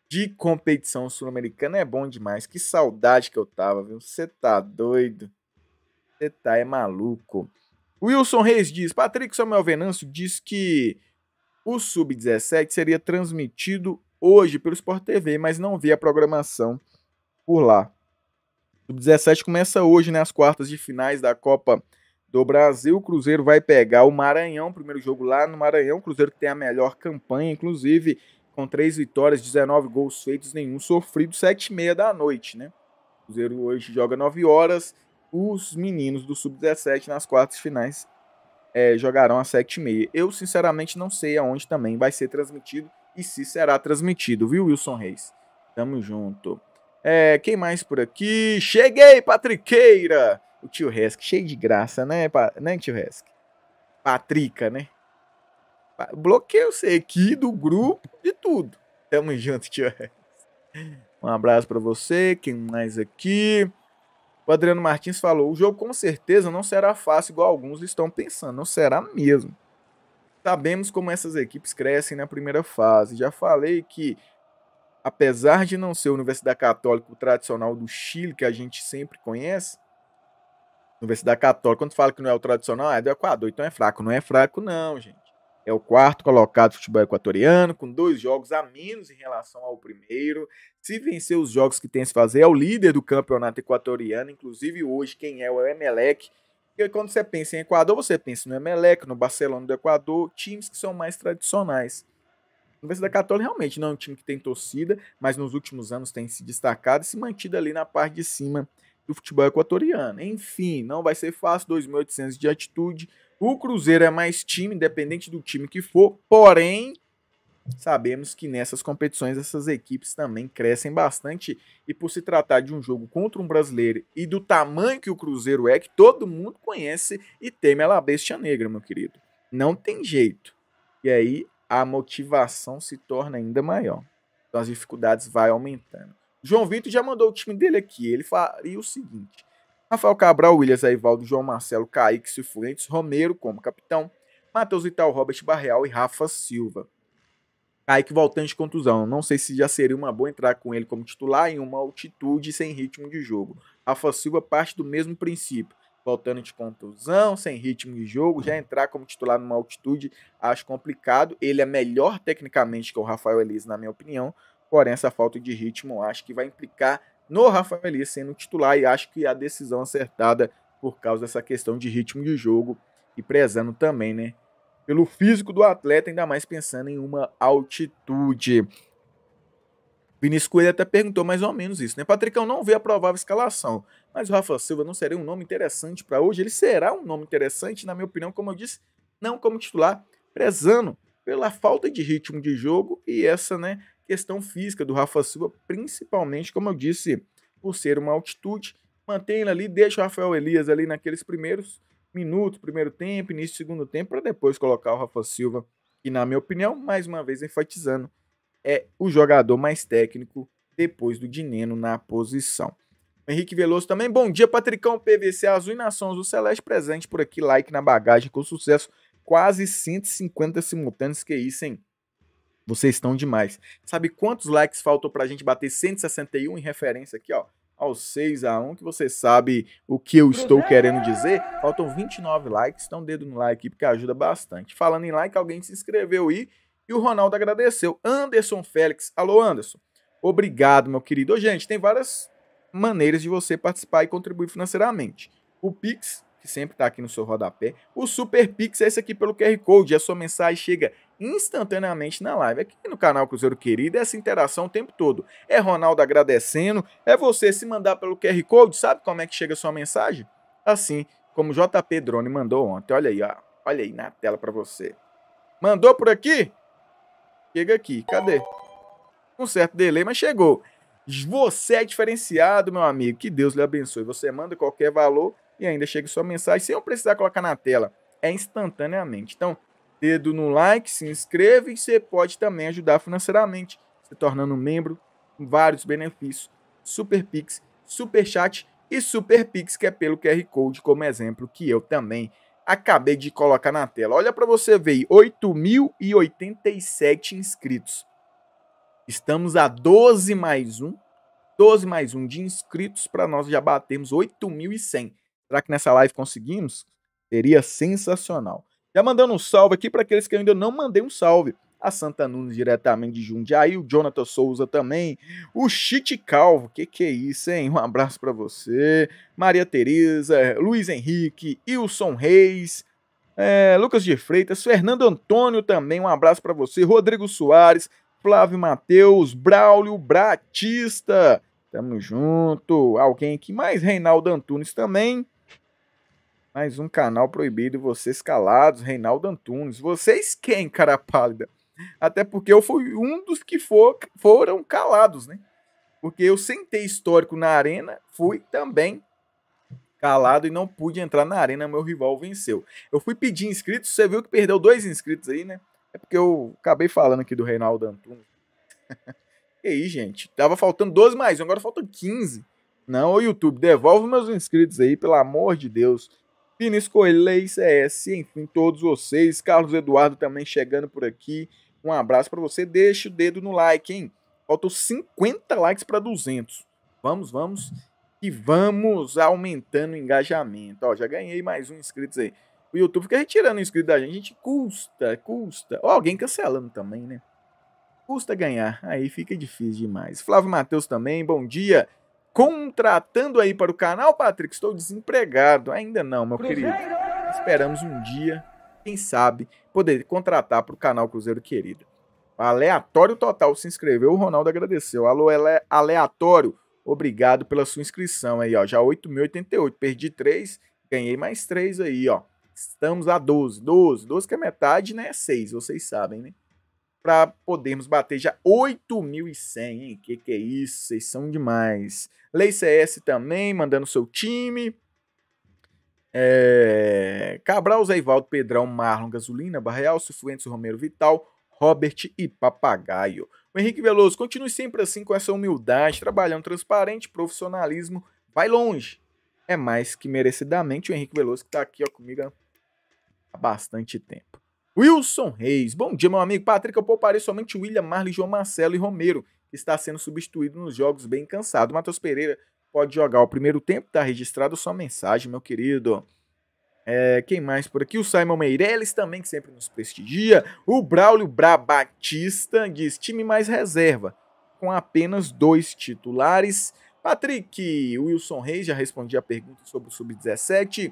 de competição sul-americana. É bom demais. Que saudade que eu tava, viu? Você tá doido? Você tá é maluco. Wilson Reis diz: Patrick Samuel Venâncio diz que o Sub-17 seria transmitido hoje pelo Sport TV, mas não vê a programação por lá. O 17 começa hoje, nas né, quartas de finais da Copa do Brasil. O Cruzeiro vai pegar o Maranhão, primeiro jogo lá no Maranhão. O Cruzeiro que tem a melhor campanha, inclusive, com três vitórias, 19 gols feitos, nenhum sofrido, 7h30 da noite, né? O Cruzeiro hoje joga 9 horas os meninos do Sub-17 nas quartas finais é, jogarão às 7h30. Eu, sinceramente, não sei aonde também vai ser transmitido e se será transmitido, viu, Wilson Reis? Tamo junto. É, quem mais por aqui? Cheguei, Patriqueira! O tio Resk, cheio de graça, né, pa... né tio Resk? Patrica, né? Pa... Bloqueio você aqui do grupo, de tudo. Tamo junto, tio Resk. Um abraço para você. Quem mais aqui? O Adriano Martins falou: o jogo com certeza não será fácil, igual alguns estão pensando. Não será mesmo. Sabemos como essas equipes crescem na primeira fase. Já falei que, apesar de não ser a Universidade Católica tradicional do Chile, que a gente sempre conhece, Universidade Católica, quando fala que não é o tradicional, é do Equador, então é fraco. Não é fraco, não, gente é o quarto colocado do futebol equatoriano, com dois jogos a menos em relação ao primeiro. Se vencer os jogos que tem a se fazer, é o líder do campeonato equatoriano, inclusive hoje quem é o Emelec. Porque quando você pensa em Equador, você pensa no Emelec, no Barcelona do Equador, times que são mais tradicionais. A Universidade Católica realmente não é um time que tem torcida, mas nos últimos anos tem se destacado e se mantido ali na parte de cima do futebol equatoriano. Enfim, não vai ser fácil, 2.800 de atitude, o Cruzeiro é mais time, independente do time que for, porém, sabemos que nessas competições essas equipes também crescem bastante. E por se tratar de um jogo contra um brasileiro e do tamanho que o Cruzeiro é, que todo mundo conhece e teme a bestia negra, meu querido. Não tem jeito. E aí a motivação se torna ainda maior. Então as dificuldades vão aumentando. João Vitor já mandou o time dele aqui. Ele faria o seguinte: Rafael Cabral, Williams Aivaldo, João Marcelo, Kaique Cifuentes, Romero como capitão, Matheus Vital, Robert Barreal e Rafa Silva. Kaique voltando de contusão, não sei se já seria uma boa entrar com ele como titular em uma altitude sem ritmo de jogo. Rafa Silva parte do mesmo princípio, voltando de contusão, sem ritmo de jogo, já entrar como titular numa altitude acho complicado. Ele é melhor tecnicamente que o Rafael Elias, na minha opinião, porém essa falta de ritmo acho que vai implicar no Rafaelia sendo titular e acho que a decisão acertada por causa dessa questão de ritmo de jogo e prezando também, né, pelo físico do atleta, ainda mais pensando em uma altitude. Vinícius Coelho até perguntou mais ou menos isso, né? Patricão não vê a provável escalação, mas o Rafa Silva não seria um nome interessante para hoje? Ele será um nome interessante, na minha opinião, como eu disse, não como titular, prezando pela falta de ritmo de jogo e essa, né, questão física do Rafa Silva, principalmente, como eu disse, por ser uma altitude. Mantém ele ali, deixa o Rafael Elias ali naqueles primeiros minutos, primeiro tempo, início do segundo tempo, para depois colocar o Rafa Silva, que, na minha opinião, mais uma vez enfatizando, é o jogador mais técnico depois do Dineno na posição. Henrique Veloso também, bom dia, Patricão PVC Azul e Nações do Celeste presente por aqui, like na bagagem com sucesso. Quase 150 simultâneos, que isso, hein? Vocês estão demais. Sabe quantos likes faltou para a gente bater 161 em referência aqui, ó? Ao 6 a 1 que você sabe o que eu estou querendo dizer. Faltam 29 likes, então dedo no like porque ajuda bastante. Falando em like, alguém se inscreveu aí e o Ronaldo agradeceu. Anderson Félix, alô Anderson. Obrigado, meu querido. gente, tem várias maneiras de você participar e contribuir financeiramente. O Pix, que sempre está aqui no seu rodapé. O Super Pix é esse aqui pelo QR Code. A sua mensagem chega instantaneamente na live. Aqui no canal Cruzeiro Querido, é essa interação o tempo todo. É Ronaldo agradecendo, é você se mandar pelo QR Code, sabe como é que chega a sua mensagem? Assim como JP Drone mandou ontem. Olha aí, ó. olha aí na tela para você. Mandou por aqui? Chega aqui, cadê? Um certo delay, mas chegou. Você é diferenciado, meu amigo. Que Deus lhe abençoe. Você manda qualquer valor e ainda chega sua mensagem sem eu precisar colocar na tela. É instantaneamente. Então, dedo no like, se inscreva e você pode também ajudar financeiramente, se tornando membro com vários benefícios, Super Pix, Super Chat e Super Pix, que é pelo QR Code como exemplo que eu também acabei de colocar na tela. Olha para você ver, 8.087 inscritos. Estamos a 12 mais um, 12 mais um de inscritos para nós já batermos 8.100. Será que nessa live conseguimos? Seria sensacional. Já mandando um salve aqui para aqueles que eu ainda não mandei um salve. A Santa Nunes diretamente de Jundiaí, o Jonathan Souza também, o Chite Calvo, que que é isso, hein? Um abraço para você. Maria Tereza, Luiz Henrique, Wilson Reis, é, Lucas de Freitas, Fernando Antônio também, um abraço para você. Rodrigo Soares, Flávio Matheus, Braulio Bratista, tamo junto. Alguém aqui mais, Reinaldo Antunes também. Mais um canal proibido, vocês calados, Reinaldo Antunes. Vocês quem, cara pálida? Até porque eu fui um dos que for, foram calados, né? Porque eu sentei histórico na arena, fui também calado e não pude entrar na arena, meu rival venceu. Eu fui pedir inscritos, você viu que perdeu dois inscritos aí, né? É porque eu acabei falando aqui do Reinaldo Antunes. e aí, gente? Tava faltando 12 mais, agora faltam 15. Não, o YouTube, devolve meus inscritos aí, pelo amor de Deus. Vinícius Corley, CS, é enfim, todos vocês. Carlos Eduardo também chegando por aqui. Um abraço para você. Deixa o dedo no like, hein? Faltam 50 likes para 200. Vamos, vamos. E vamos aumentando o engajamento. Ó, já ganhei mais um inscrito aí. O YouTube fica retirando o inscrito da gente. A gente custa, custa. alguém cancelando também, né? Custa ganhar. Aí fica difícil demais. Flávio Matheus também, bom dia contratando aí para o canal, Patrick? Estou desempregado. Ainda não, meu querido. Esperamos um dia, quem sabe, poder contratar para o canal Cruzeiro Querido. Aleatório total se inscreveu, o Ronaldo agradeceu. Alô, é aleatório, obrigado pela sua inscrição aí, ó. Já 8.088, perdi 3, ganhei mais 3 aí, ó. Estamos a 12, 12, 12 que é metade, né? É 6, vocês sabem, né? para podermos bater já 8.100, hein? Que que é isso? Vocês são demais. Lei CS também, mandando seu time. É... Cabral, Zayvaldo Pedrão, Marlon, Gasolina, Barreal, Sufuentes, Romero, Vital, Robert e Papagaio. O Henrique Veloso, continue sempre assim com essa humildade, trabalhando transparente, profissionalismo, vai longe. É mais que merecidamente o Henrique Veloso que está aqui ó, comigo há bastante tempo. Wilson Reis. Bom dia, meu amigo. Patrick, eu pouparei somente William, Marley, João Marcelo e Romero, que está sendo substituído nos jogos bem cansado. Matheus Pereira pode jogar o primeiro tempo, está registrado sua mensagem, meu querido. É, quem mais por aqui? O Simon Meirelles também, que sempre nos prestigia. O Braulio Brabatista diz: time mais reserva, com apenas dois titulares. Patrick, Wilson Reis já respondi a pergunta sobre o Sub-17.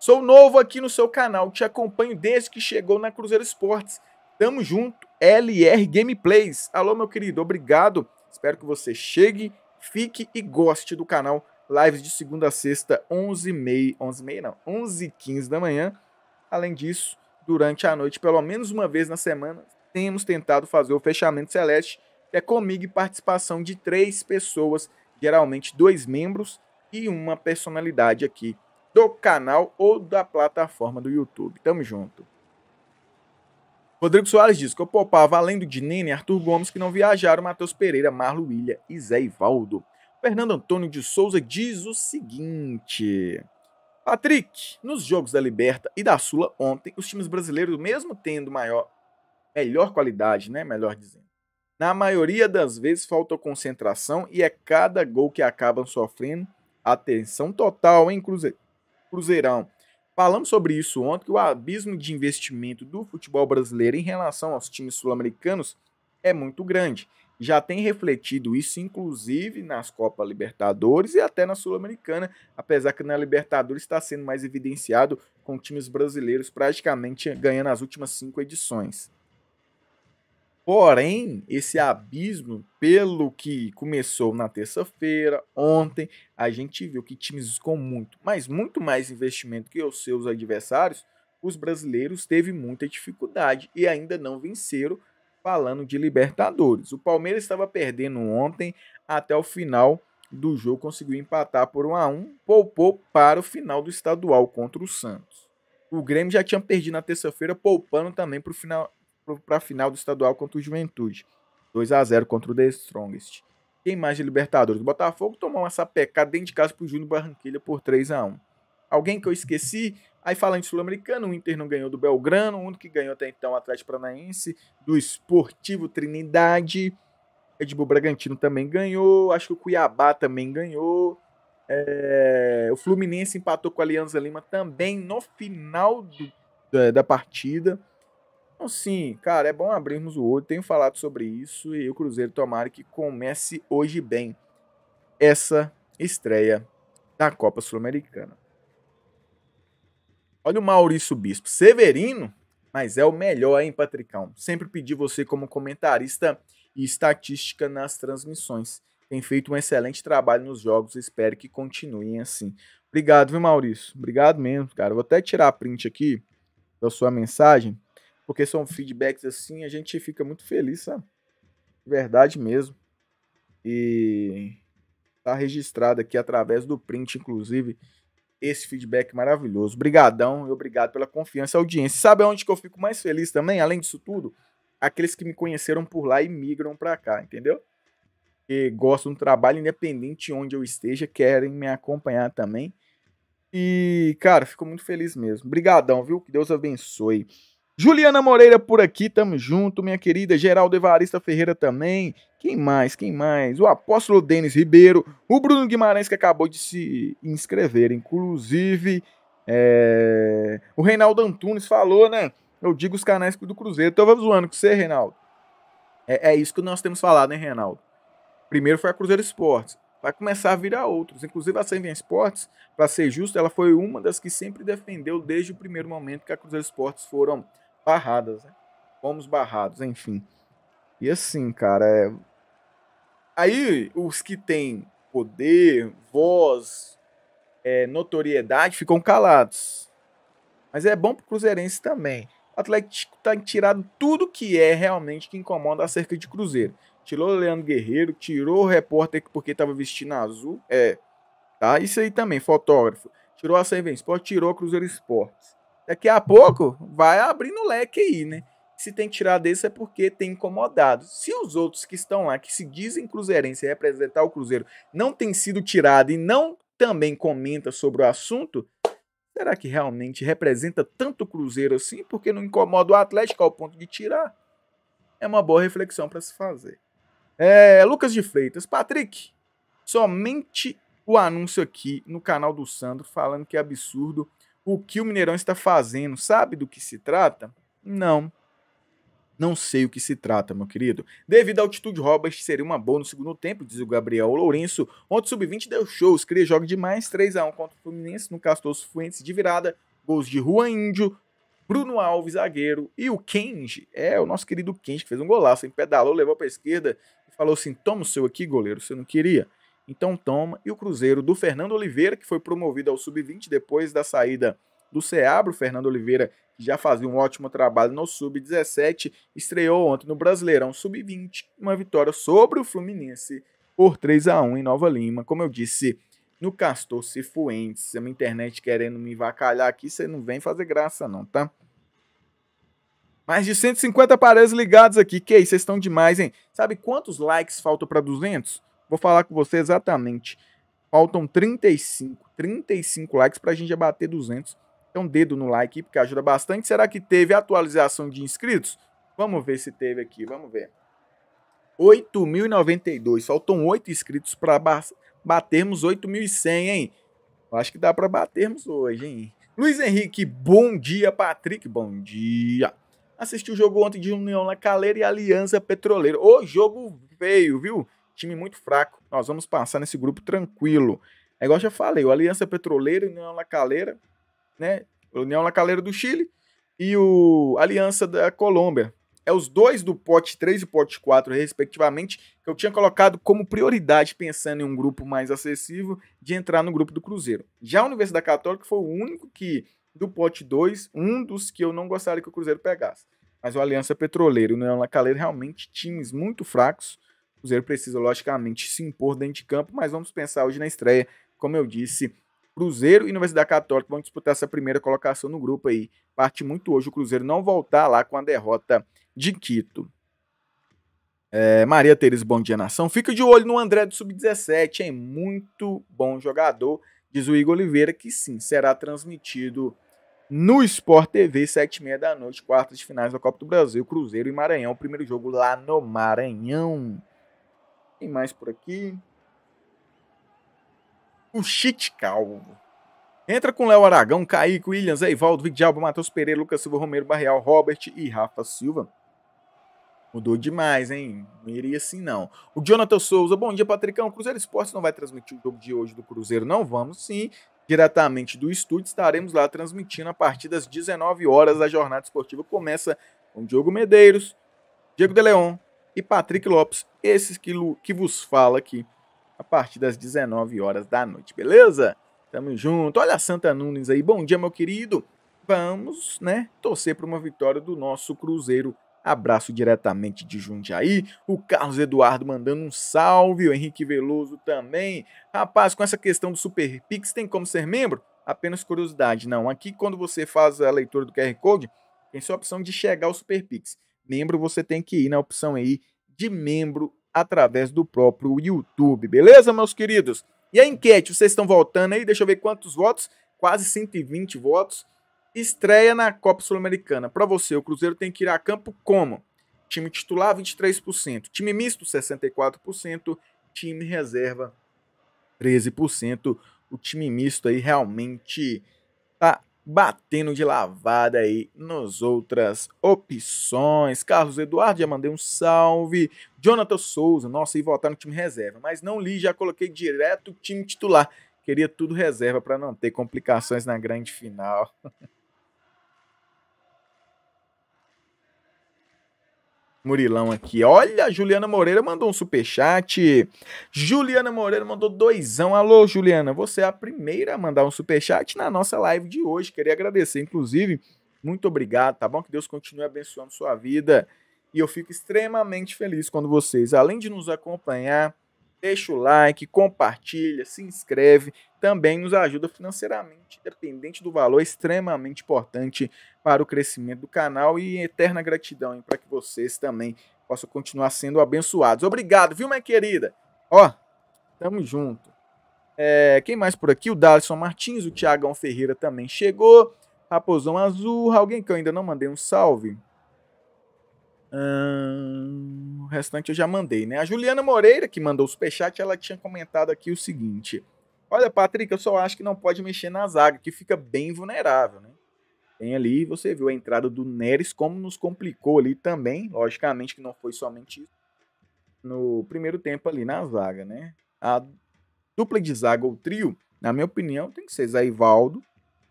Sou novo aqui no seu canal, te acompanho desde que chegou na Cruzeiro Esportes. Tamo junto, LR Gameplays. Alô, meu querido, obrigado. Espero que você chegue, fique e goste do canal. Lives de segunda a sexta, 11h30, 11 não, 11h15 da manhã. Além disso, durante a noite, pelo menos uma vez na semana, temos tentado fazer o fechamento celeste, que é comigo e participação de três pessoas, geralmente dois membros e uma personalidade aqui do canal ou da plataforma do YouTube. Tamo junto. Rodrigo Soares diz que eu poupava, além do Dinene, Arthur Gomes, que não viajaram, Matheus Pereira, Marlo William e Zé Ivaldo. Fernando Antônio de Souza diz o seguinte. Patrick, nos jogos da Liberta e da Sula ontem, os times brasileiros, mesmo tendo maior, melhor qualidade, né, melhor dizendo, na maioria das vezes falta concentração e é cada gol que acabam sofrendo. Atenção total, hein, Cruzeiro? Cruzeirão. Falamos sobre isso ontem, que o abismo de investimento do futebol brasileiro em relação aos times sul-americanos é muito grande. Já tem refletido isso, inclusive, nas Copas Libertadores e até na Sul-Americana, apesar que na Libertadores está sendo mais evidenciado com times brasileiros praticamente ganhando as últimas cinco edições. Porém, esse abismo, pelo que começou na terça-feira, ontem, a gente viu que times com muito, mas muito mais investimento que os seus adversários, os brasileiros teve muita dificuldade e ainda não venceram, falando de Libertadores. O Palmeiras estava perdendo ontem, até o final do jogo conseguiu empatar por 1 a 1, poupou para o final do estadual contra o Santos. O Grêmio já tinha perdido na terça-feira, poupando também para o final para a final do estadual contra o Juventude. 2 a 0 contra o The Strongest. Quem mais de Libertadores? O Botafogo tomou uma sapecada dentro de casa pro Júnior Barranquilla por 3 a 1 Alguém que eu esqueci, aí falando de Sul-Americano, o Inter não ganhou do Belgrano, o único que ganhou até então é o Atlético Paranaense, do Esportivo Trinidade, Red Bull Bragantino também ganhou, acho que o Cuiabá também ganhou, é, o Fluminense empatou com a Alianza Lima também no final do, da, da partida, então, sim, cara, é bom abrirmos o olho. Tenho falado sobre isso e o Cruzeiro tomara que comece hoje bem essa estreia da Copa Sul-Americana. Olha o Maurício Bispo. Severino, mas é o melhor, hein, Patricão? Sempre pedi você como comentarista e estatística nas transmissões. Tem feito um excelente trabalho nos jogos, espero que continuem assim. Obrigado, viu, Maurício? Obrigado mesmo, cara. Vou até tirar a print aqui da sua mensagem porque são feedbacks assim, a gente fica muito feliz, sabe? Verdade mesmo. E tá registrado aqui através do print, inclusive, esse feedback maravilhoso. Obrigadão e obrigado pela confiança e audiência. Sabe onde que eu fico mais feliz também, além disso tudo? Aqueles que me conheceram por lá e migram para cá, entendeu? Que gostam do trabalho, independente de onde eu esteja, querem me acompanhar também. E, cara, fico muito feliz mesmo. Obrigadão, viu? Que Deus abençoe. Juliana Moreira por aqui, tamo junto, minha querida. Geraldo Evarista Ferreira também. Quem mais? Quem mais? O apóstolo Denis Ribeiro, o Bruno Guimarães que acabou de se inscrever, inclusive. É... O Reinaldo Antunes falou, né? Eu digo os canais do Cruzeiro. Então vamos zoando com você, Reinaldo. É, é isso que nós temos falado, né, Reinaldo? Primeiro foi a Cruzeiro Esportes. Vai começar a virar outros. Inclusive a Sevilla Esportes, para ser justo, ela foi uma das que sempre defendeu desde o primeiro momento que a Cruzeiro Esportes foram barradas, né? Fomos barrados, enfim. E assim, cara, é... aí os que têm poder, voz, é, notoriedade ficam calados. Mas é bom pro Cruzeirense também. O Atlético tá tirado tudo que é realmente que incomoda acerca de Cruzeiro. Tirou o Leandro Guerreiro, tirou o repórter porque tava vestindo azul. É, tá? Isso aí também, fotógrafo. Tirou a Seven Sport, tirou a Cruzeiro Esportes. Daqui a pouco vai abrindo o leque aí, né? Se tem que tirar desse é porque tem incomodado. Se os outros que estão lá, que se dizem cruzeirense representar o Cruzeiro, não tem sido tirado e não também comenta sobre o assunto, será que realmente representa tanto o Cruzeiro assim? Porque não incomoda o Atlético ao ponto de tirar? É uma boa reflexão para se fazer. É, Lucas de Freitas, Patrick, somente o anúncio aqui no canal do Sandro falando que é absurdo o que o Mineirão está fazendo. Sabe do que se trata? Não. Não sei o que se trata, meu querido. Devido à altitude, Robert seria uma boa no segundo tempo, diz o Gabriel Lourenço. Ontem, sub-20 deu shows, cria de demais, 3 a 1 contra o Fluminense, no Castor Fuentes de virada, gols de Juan Índio, Bruno Alves, zagueiro, e o Kenji, é o nosso querido Kenji, que fez um golaço, hein? pedalou, levou para a esquerda e falou assim, toma o seu aqui, goleiro, você não queria. Então toma. E o Cruzeiro do Fernando Oliveira, que foi promovido ao sub-20 depois da saída do Ceabro, Fernando Oliveira, que já fazia um ótimo trabalho no sub-17, estreou ontem no Brasileirão sub-20, uma vitória sobre o Fluminense por 3 a 1 em Nova Lima. Como eu disse, no Castor Cifuentes, a minha internet querendo me vacalhar aqui, você não vem fazer graça não, tá? Mais de 150 aparelhos ligados aqui. Que aí, vocês estão demais, hein? Sabe quantos likes faltam para 200? Vou falar com você exatamente. Faltam 35, 35 likes para a gente já bater 200. Então, dedo no like, porque ajuda bastante. Será que teve atualização de inscritos? Vamos ver se teve aqui, vamos ver. 8.092, faltam 8 inscritos para ba batermos 8.100, hein? Eu acho que dá para batermos hoje, hein? Luiz Henrique, bom dia, Patrick, bom dia. Assisti o jogo ontem de União na Caleira e Aliança Petroleira. O jogo veio, viu? time muito fraco. Nós vamos passar nesse grupo tranquilo. É igual eu já falei, o Aliança Petroleira, União Lacaleira, né? União Lacaleira do Chile e o Aliança da Colômbia. É os dois do pote 3 e pote 4, respectivamente, que eu tinha colocado como prioridade, pensando em um grupo mais acessível, de entrar no grupo do Cruzeiro. Já a Universidade Católica foi o único que, do pote 2, um dos que eu não gostaria que o Cruzeiro pegasse. Mas o Aliança Petroleira e o União Lacaleira, realmente, times muito fracos Cruzeiro precisa, logicamente, se impor dentro de campo, mas vamos pensar hoje na estreia, como eu disse. Cruzeiro e Universidade Católica vão disputar essa primeira colocação no grupo aí. Parte muito hoje o Cruzeiro não voltar lá com a derrota de Quito. É, Maria Tereza, bom dia, nação. Fica de olho no André do Sub-17, hein? Muito bom jogador, diz o Igor Oliveira, que sim, será transmitido no Sport TV, 7 h da noite, quartas de finais da Copa do Brasil, Cruzeiro e Maranhão. Primeiro jogo lá no Maranhão. Tem mais por aqui. O Chit Calvo. Entra com Léo Aragão, Kaique, Williams, Eivaldo, Vidalba, Matheus Pereira, Lucas Silva, Romero Barreal, Robert e Rafa Silva. Mudou demais, hein? Não iria assim, não. O Jonathan Souza, bom dia, Patricão. O Cruzeiro Esportes não vai transmitir o jogo de hoje do Cruzeiro, não? Vamos sim. Diretamente do estúdio, estaremos lá transmitindo a partir das 19 horas. A jornada esportiva começa com Diogo Medeiros, Diego De Leon, e Patrick Lopes, esses que, que vos fala aqui a partir das 19 horas da noite, beleza? Tamo junto. Olha a Santa Nunes aí. Bom dia, meu querido. Vamos, né, torcer para uma vitória do nosso Cruzeiro. Abraço diretamente de Jundiaí. O Carlos Eduardo mandando um salve. O Henrique Veloso também. Rapaz, com essa questão do Super Pix, tem como ser membro? Apenas curiosidade, não. Aqui, quando você faz a leitura do QR Code, tem só a opção de chegar ao Super Pix membro, você tem que ir na opção aí de membro através do próprio YouTube, beleza, meus queridos? E a enquete, vocês estão voltando aí, deixa eu ver quantos votos, quase 120 votos. Estreia na Copa Sul-Americana. Para você, o Cruzeiro tem que ir a campo como? Time titular 23%, time misto 64%, time reserva 13%. O time misto aí realmente batendo de lavada aí nas outras opções. Carlos Eduardo, já mandei um salve. Jonathan Souza, nossa, ia votar no time reserva. Mas não li, já coloquei direto o time titular. Queria tudo reserva para não ter complicações na grande final. Murilão aqui. Olha, Juliana Moreira mandou um superchat. Juliana Moreira mandou doisão. Alô, Juliana, você é a primeira a mandar um superchat na nossa live de hoje. Queria agradecer, inclusive. Muito obrigado, tá bom? Que Deus continue abençoando sua vida. E eu fico extremamente feliz quando vocês, além de nos acompanhar, deixa o like, compartilha, se inscreve, também nos ajuda financeiramente, dependente do valor, extremamente importante para o crescimento do canal e eterna gratidão para que vocês também possam continuar sendo abençoados. Obrigado, viu, minha querida? Ó, tamo junto. É, quem mais por aqui? O Dalisson Martins, o Tiagão Ferreira também chegou. Raposão Azul, alguém que eu ainda não mandei um salve? Hum, o restante eu já mandei, né? A Juliana Moreira, que mandou o superchat, ela tinha comentado aqui o seguinte. Olha, Patrick, eu só acho que não pode mexer na zaga, que fica bem vulnerável, né? Tem ali, você viu a entrada do Neres, como nos complicou ali também. Logicamente que não foi somente isso. No primeiro tempo ali na zaga, né? A dupla de zaga ou trio, na minha opinião, tem que ser Zaivaldo,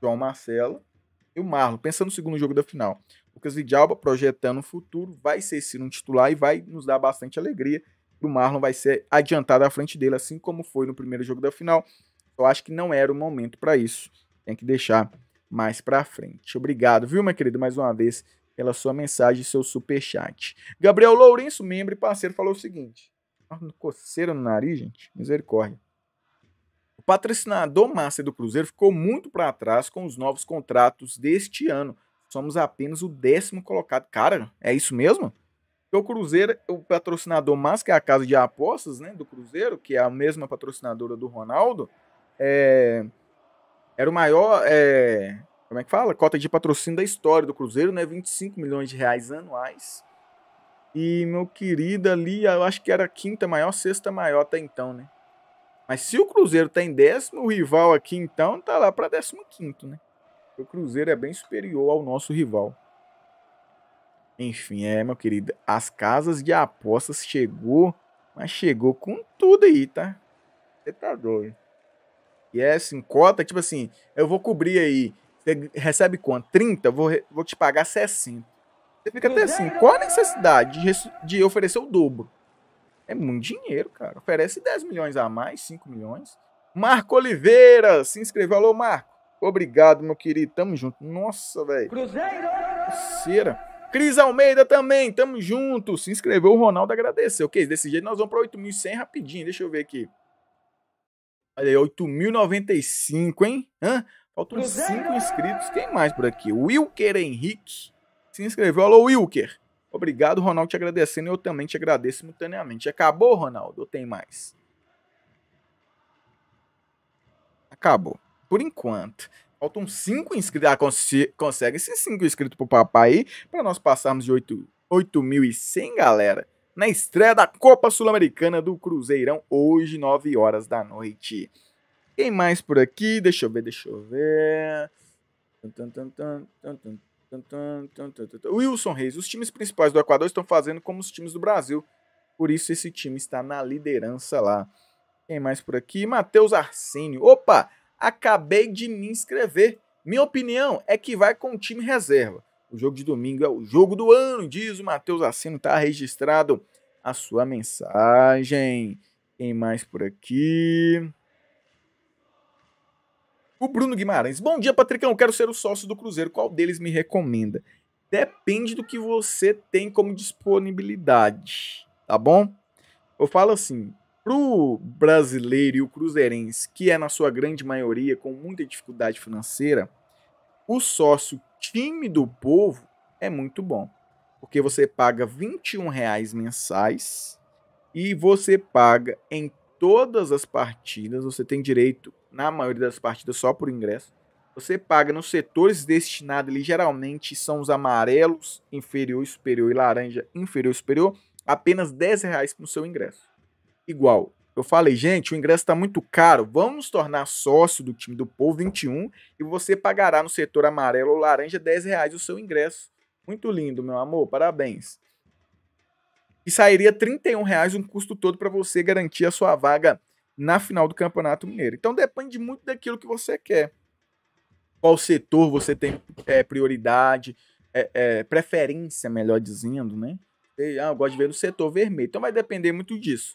João Marcelo e o Marlon. Pensando no segundo jogo da final. Lucas Vidalba, projetando o futuro, vai ser sim um titular e vai nos dar bastante alegria. O Marlon vai ser adiantado à frente dele, assim como foi no primeiro jogo da final. Eu acho que não era o momento para isso. Tem que deixar mais para frente. Obrigado, viu, meu querido, mais uma vez pela sua mensagem e seu superchat. Gabriel Lourenço, membro e parceiro, falou o seguinte: ah, coceira no nariz, gente, misericórdia. O patrocinador Márcio do Cruzeiro ficou muito para trás com os novos contratos deste ano. Somos apenas o décimo colocado. Cara, é isso mesmo? o Cruzeiro, o patrocinador mais que é a casa de apostas, né, do Cruzeiro, que é a mesma patrocinadora do Ronaldo, é, era o maior, é, como é que fala? Cota de patrocínio da história do Cruzeiro, né, 25 milhões de reais anuais. E meu querido ali, eu acho que era a quinta maior, sexta maior até então, né? Mas se o Cruzeiro tá em décimo, o rival aqui então tá lá para décimo quinto, né? O Cruzeiro é bem superior ao nosso rival. Enfim, é, meu querido, as casas de apostas chegou, mas chegou com tudo aí, tá? Você tá doido. E é assim, cota, tipo assim, eu vou cobrir aí. Você recebe quanto? 30? Vou, vou te pagar 60. Você fica até assim, qual a necessidade de, de oferecer o dobro? É muito dinheiro, cara. Oferece 10 milhões a mais, 5 milhões. Marco Oliveira se inscreveu. Alô, Marco. Obrigado, meu querido. Tamo junto. Nossa, velho. Cruzeiro! Cera. Cris Almeida também, tamo junto. Se inscreveu, o Ronaldo agradeceu. Ok, desse jeito nós vamos pra 8.100 rapidinho. Deixa eu ver aqui. Olha aí, 8.095, hein? Hã? Faltam 5 inscritos. Quem mais por aqui? Wilker Henrique. Se inscreveu. Alô, Wilker. Obrigado, Ronaldo, te agradecendo. Eu também te agradeço simultaneamente. Acabou, Ronaldo? Ou tem mais? Acabou por enquanto. Faltam cinco inscritos. Ah, cons consegue esses cinco inscritos pro papai aí, pra nós passarmos de 8.100, galera. Na estreia da Copa Sul-Americana do Cruzeirão, hoje, 9 horas da noite. Quem mais por aqui? Deixa eu ver, deixa eu ver. Wilson Reis, os times principais do Equador estão fazendo como os times do Brasil. Por isso esse time está na liderança lá. Quem mais por aqui? Matheus Arsênio. Opa! acabei de me inscrever. Minha opinião é que vai com o time reserva. O jogo de domingo é o jogo do ano, diz o Matheus Assino, tá registrado a sua mensagem. Quem mais por aqui? O Bruno Guimarães. Bom dia, Patricão. Quero ser o sócio do Cruzeiro. Qual deles me recomenda? Depende do que você tem como disponibilidade, tá bom? Eu falo assim, para o brasileiro e o cruzeirense, que é na sua grande maioria com muita dificuldade financeira, o sócio time do povo é muito bom. Porque você paga R$ reais mensais e você paga em todas as partidas, você tem direito, na maioria das partidas, só por ingresso. Você paga nos setores destinados ali, geralmente são os amarelos, inferior, superior e laranja, inferior, superior, apenas R$ reais para o seu ingresso igual. Eu falei, gente, o ingresso está muito caro. Vamos tornar sócio do time do Povo 21 e você pagará no setor amarelo ou laranja 10 reais o seu ingresso. Muito lindo, meu amor. Parabéns. E sairia 31 reais um custo todo para você garantir a sua vaga na final do Campeonato Mineiro. Então depende muito daquilo que você quer. Qual setor você tem é, prioridade, é, é, preferência, melhor dizendo, né? ah, eu gosto de ver no setor vermelho. Então vai depender muito disso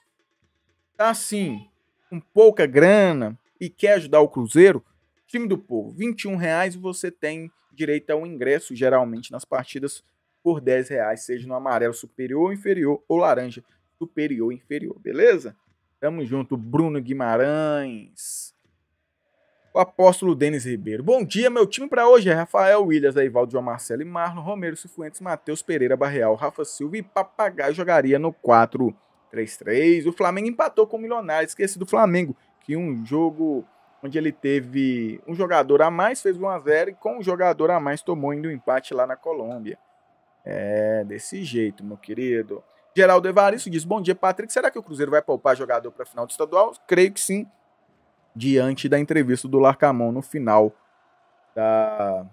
tá assim, com pouca grana e quer ajudar o Cruzeiro, time do povo, 21 reais você tem direito ao ingresso, geralmente nas partidas, por 10 reais, seja no amarelo superior ou inferior, ou laranja superior ou inferior, beleza? Tamo junto, Bruno Guimarães. O apóstolo Denis Ribeiro. Bom dia, meu time para hoje é Rafael Williams, Aivaldo, João Marcelo e Marlon, Romero Cifuentes, Matheus Pereira Barreal, Rafa Silva e Papagaio jogaria no 4 3-3. O Flamengo empatou com o Milionário. Esqueci do Flamengo, que um jogo onde ele teve um jogador a mais, fez 1x0 e com um jogador a mais tomou ainda um empate lá na Colômbia. É, desse jeito, meu querido. Geraldo Evaristo diz: Bom dia, Patrick. Será que o Cruzeiro vai poupar jogador para a final do estadual? Creio que sim, diante da entrevista do Larcamon no final da.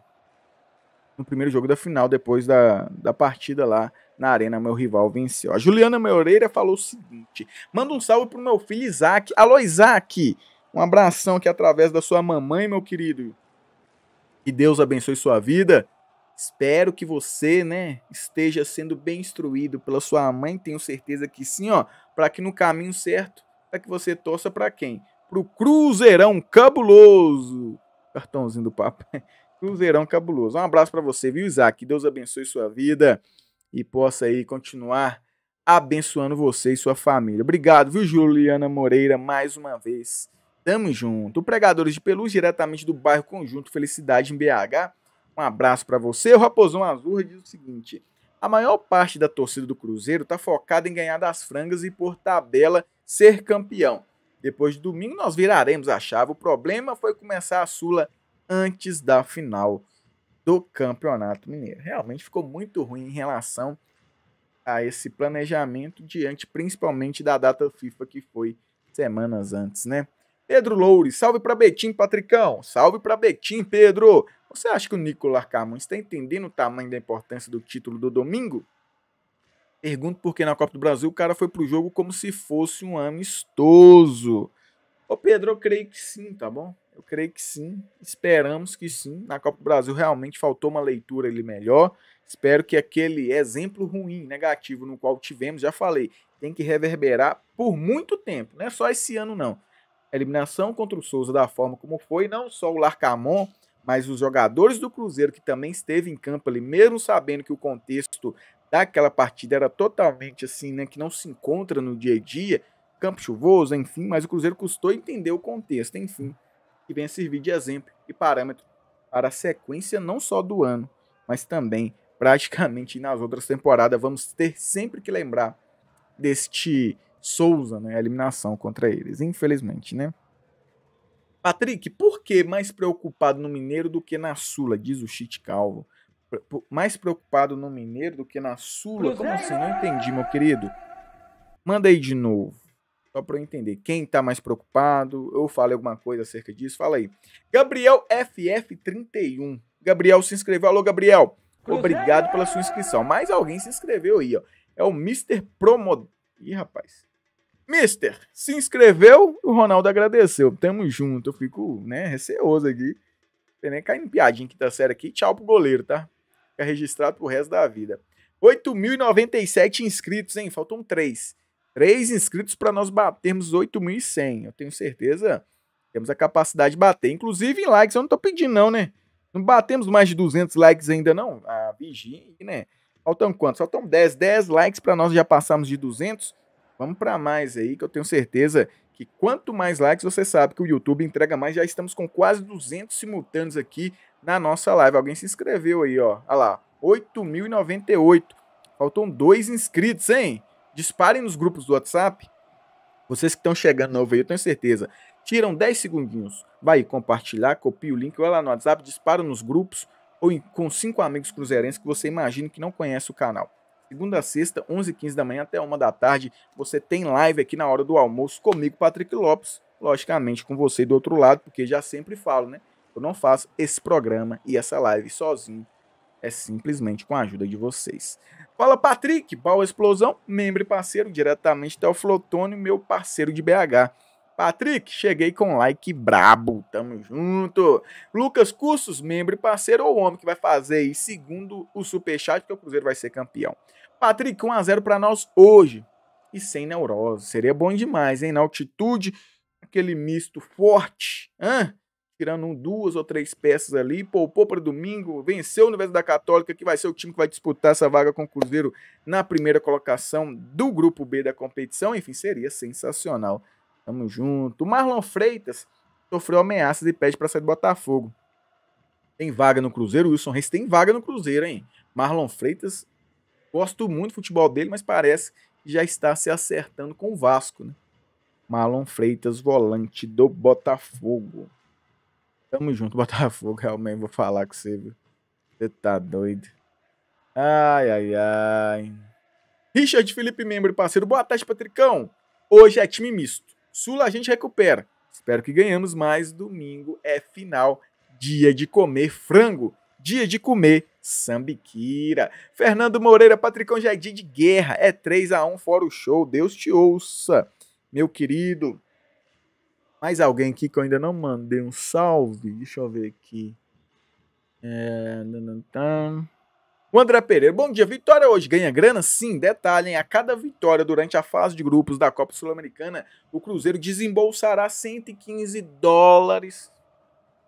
No primeiro jogo da final, depois da, da partida lá na arena, meu rival venceu. A Juliana Meureira falou o seguinte: manda um salve pro meu filho Isaac. Alô, Isaac! Um abração aqui através da sua mamãe, meu querido. Que Deus abençoe sua vida. Espero que você, né, esteja sendo bem instruído pela sua mãe, tenho certeza que sim, ó, para que no caminho certo, para que você torça para quem? Pro Cruzeirão cabuloso. Cartãozinho do papai. Cruzeirão cabuloso. Um abraço para você, viu, Isaac? Que Deus abençoe sua vida e possa aí continuar abençoando você e sua família. Obrigado, viu, Juliana Moreira, mais uma vez. Tamo junto. Pregadores de Peluz, diretamente do bairro Conjunto Felicidade em BH. Um abraço para você. O Raposão Azul diz o seguinte: a maior parte da torcida do Cruzeiro está focada em ganhar das frangas e, por tabela, ser campeão. Depois de domingo, nós viraremos a chave. O problema foi começar a Sula antes da final do Campeonato Mineiro. Realmente ficou muito ruim em relação a esse planejamento diante principalmente da data FIFA que foi semanas antes, né? Pedro Loures, salve para Betim, Patricão. Salve para Betim, Pedro. Você acha que o Nicolas Camões está entendendo o tamanho da importância do título do domingo? Pergunto porque na Copa do Brasil o cara foi pro jogo como se fosse um amistoso. Ô Pedro, eu creio que sim, tá bom? Eu creio que sim, esperamos que sim. Na Copa do Brasil realmente faltou uma leitura ali melhor. Espero que aquele exemplo ruim, negativo no qual tivemos, já falei, tem que reverberar por muito tempo, não é só esse ano não. A eliminação contra o Souza da forma como foi, não só o Larcamon, mas os jogadores do Cruzeiro que também esteve em campo ali, mesmo sabendo que o contexto daquela partida era totalmente assim, né, que não se encontra no dia a dia, campo chuvoso, enfim, mas o Cruzeiro custou entender o contexto, enfim que venha servir de exemplo e parâmetro para a sequência não só do ano, mas também praticamente nas outras temporadas. Vamos ter sempre que lembrar deste Souza, né, a eliminação contra eles, infelizmente, né? Patrick, por que mais preocupado no Mineiro do que na Sula? Diz o Chit Calvo. mais preocupado no Mineiro do que na Sula? Como assim? Não entendi, meu querido. Manda aí de novo. Só para eu entender quem está mais preocupado, eu falei alguma coisa acerca disso, fala aí. Gabriel FF31. Gabriel se inscreveu. Alô, Gabriel. Obrigado pela sua inscrição. Mais alguém se inscreveu aí, ó. É o Mr. Promod Ih, rapaz. Mister, se inscreveu, o Ronaldo agradeceu. Tamo junto. Eu fico, né, receoso aqui. Tem nem caindo piadinha que tá sério aqui. Tchau pro goleiro, tá? Fica registrado pro resto da vida. 8.097 inscritos, hein? Faltam 3. Três inscritos para nós batermos 8.100. Eu tenho certeza, temos a capacidade de bater. Inclusive em likes, eu não estou pedindo não, né? Não batemos mais de 200 likes ainda não? Ah, vigi né? Faltam quantos? Faltam 10. 10 likes para nós já passarmos de 200. Vamos para mais aí, que eu tenho certeza que quanto mais likes, você sabe que o YouTube entrega mais. Já estamos com quase 200 simultâneos aqui na nossa live. Alguém se inscreveu aí, ó. Olha lá, 8.098. Faltam dois inscritos, hein? disparem nos grupos do WhatsApp. Vocês que estão chegando novo aí, eu tenho certeza. Tiram 10 segundinhos. Vai compartilhar, copia o link, vai lá no WhatsApp, dispara nos grupos ou com cinco amigos cruzeirenses que você imagina que não conhece o canal. Segunda a sexta, 11h15 da manhã até 1 da tarde, você tem live aqui na hora do almoço comigo, Patrick Lopes. Logicamente com você do outro lado, porque já sempre falo, né? Eu não faço esse programa e essa live sozinho é simplesmente com a ajuda de vocês. Fala Patrick, Pau Explosão, membro e parceiro diretamente o Flotone, meu parceiro de BH. Patrick, cheguei com like brabo, tamo junto. Lucas Cursos, membro e parceiro, ou homem que vai fazer aí segundo o superchat, que o Cruzeiro vai ser campeão. Patrick, 1x0 para nós hoje. E sem neurose, seria bom demais, hein? Na altitude, aquele misto forte, hein? tirando um, duas ou três peças ali, poupou para domingo, venceu a Universidade Católica, que vai ser o time que vai disputar essa vaga com o Cruzeiro na primeira colocação do grupo B da competição. Enfim, seria sensacional. Tamo junto. Marlon Freitas sofreu ameaças e pede para sair do Botafogo. Tem vaga no Cruzeiro, Wilson Reis tem vaga no Cruzeiro, hein? Marlon Freitas, gosto muito do futebol dele, mas parece que já está se acertando com o Vasco, né? Marlon Freitas, volante do Botafogo. Tamo junto, Botafogo. Realmente vou falar com você, viu? Você tá doido. Ai, ai, ai. Richard Felipe, membro e parceiro. Boa tarde, Patricão. Hoje é time misto. Sul a gente recupera. Espero que ganhamos mais. Domingo é final. Dia de comer frango. Dia de comer sambiquira. Fernando Moreira, Patricão já é dia de guerra. É 3 a 1 fora o show. Deus te ouça. Meu querido, mais alguém aqui que eu ainda não mandei um salve? Deixa eu ver aqui. É... O André Pereira. Bom dia, vitória hoje ganha grana? Sim, Detalhe: a cada vitória durante a fase de grupos da Copa Sul-Americana, o Cruzeiro desembolsará 115 dólares.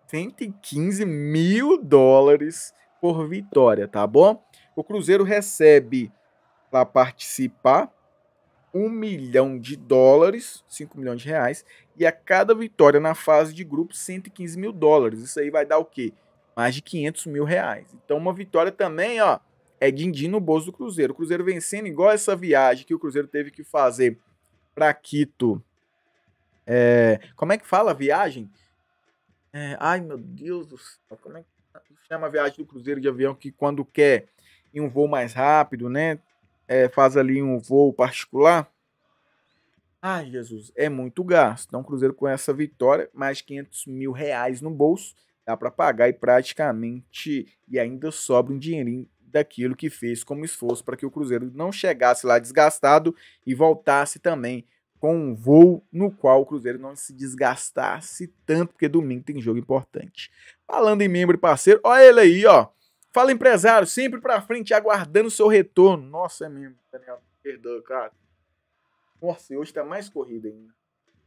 115 mil dólares por vitória, tá bom? O Cruzeiro recebe para participar um milhão de dólares, 5 milhões de reais, e a cada vitória na fase de grupo, 115 mil dólares. Isso aí vai dar o quê? Mais de 500 mil reais. Então, uma vitória também, ó, é din-din no bolso do Cruzeiro. O Cruzeiro vencendo, igual essa viagem que o Cruzeiro teve que fazer para Quito. É, como é que fala a viagem? É, ai, meu Deus do céu, como é que chama a viagem do Cruzeiro de avião que quando quer em um voo mais rápido, né? é, faz ali um voo particular, ai Jesus, é muito gasto. Então, o Cruzeiro com essa vitória, mais 500 mil reais no bolso, dá para pagar e praticamente, e ainda sobra um dinheirinho daquilo que fez como esforço para que o Cruzeiro não chegasse lá desgastado e voltasse também com um voo no qual o Cruzeiro não se desgastasse tanto, porque domingo tem jogo importante. Falando em membro e parceiro, olha ele aí, ó. Fala empresário, sempre pra frente, aguardando o seu retorno. Nossa, é mesmo, Daniel. Perdoa, cara. Nossa, e hoje tá mais corrida ainda.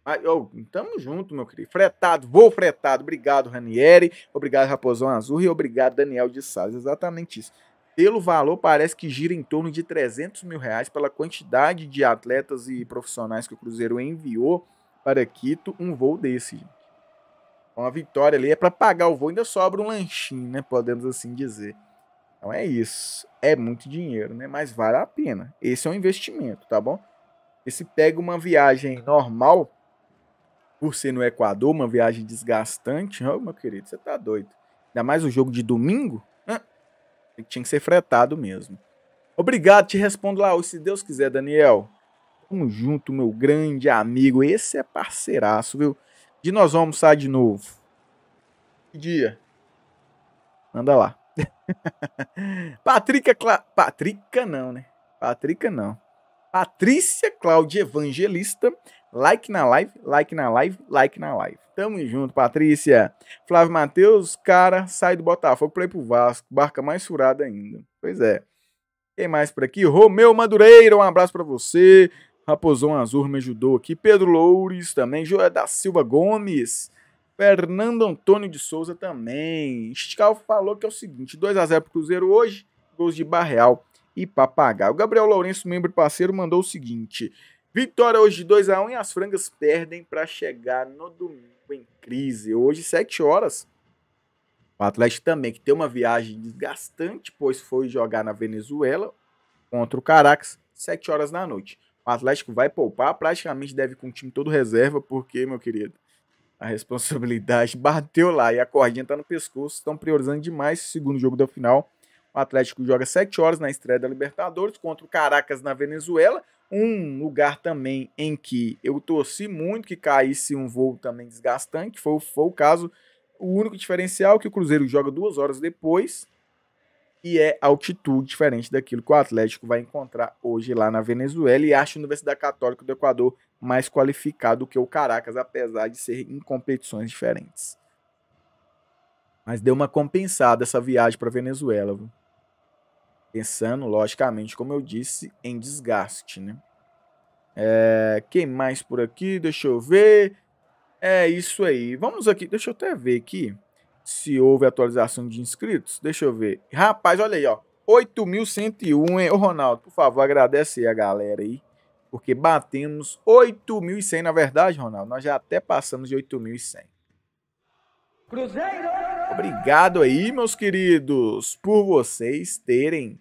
Ah, oh, tamo junto, meu querido. Fretado, vou fretado. Obrigado, Ranieri. Obrigado, Raposão Azul. E obrigado, Daniel de Salles. Exatamente isso. Pelo valor, parece que gira em torno de 300 mil reais pela quantidade de atletas e profissionais que o Cruzeiro enviou para Quito um voo desse. Uma vitória ali é para pagar o voo, ainda sobra um lanchinho, né? Podemos assim dizer. Então é isso. É muito dinheiro, né? Mas vale a pena. Esse é um investimento, tá bom? Esse se pega uma viagem normal, por ser no Equador, uma viagem desgastante, oh, meu querido, você tá doido. Ainda mais o jogo de domingo, ah, tinha que ser fretado mesmo. Obrigado, te respondo lá, se Deus quiser, Daniel. Tamo junto, meu grande amigo. Esse é parceiraço, viu? de nós vamos sair de novo. Que dia? Anda lá. Patrícia Cla... não, né? Patrícia não. Patrícia Cláudia Evangelista. Like na live, like na live, like na live. Tamo junto, Patrícia. Flávio Matheus, cara, sai do Botafogo pra ir pro Vasco. Barca mais furada ainda. Pois é. Quem mais por aqui? Romeu Madureira, um abraço para você. Raposão Azul me ajudou aqui, Pedro Loures também, Joé da Silva Gomes, Fernando Antônio de Souza também. Scal falou que é o seguinte: 2 a 0 pro Cruzeiro hoje, gols de Barreal e Papagaio. Gabriel Lourenço, membro e parceiro, mandou o seguinte: Vitória hoje de 2 a 1 e as frangas perdem para chegar no domingo em crise. Hoje, 7 horas. O Atlético também, que tem uma viagem desgastante, pois foi jogar na Venezuela contra o Caracas, 7 horas da noite. O Atlético vai poupar, praticamente deve com o time todo reserva, porque, meu querido, a responsabilidade bateu lá e a cordinha tá no pescoço. Estão priorizando demais o segundo jogo da final. O Atlético joga 7 horas na estreia da Libertadores contra o Caracas na Venezuela. Um lugar também em que eu torci muito que caísse um voo também desgastante. Foi, foi o caso. O único diferencial é que o Cruzeiro joga duas horas depois e é altitude diferente daquilo que o Atlético vai encontrar hoje lá na Venezuela e acho a Universidade Católica do Equador mais qualificado que o Caracas, apesar de ser em competições diferentes. Mas deu uma compensada essa viagem para a Venezuela, viu? pensando, logicamente, como eu disse, em desgaste, né? É, quem mais por aqui? Deixa eu ver. É isso aí. Vamos aqui, deixa eu até ver aqui se houve atualização de inscritos. Deixa eu ver. Rapaz, olha aí, ó. 8.101, hein? Ô, Ronaldo, por favor, agradece aí a galera aí. Porque batemos 8.100, na verdade, Ronaldo. Nós já até passamos de 8.100. Cruzeiro! Obrigado aí, meus queridos, por vocês terem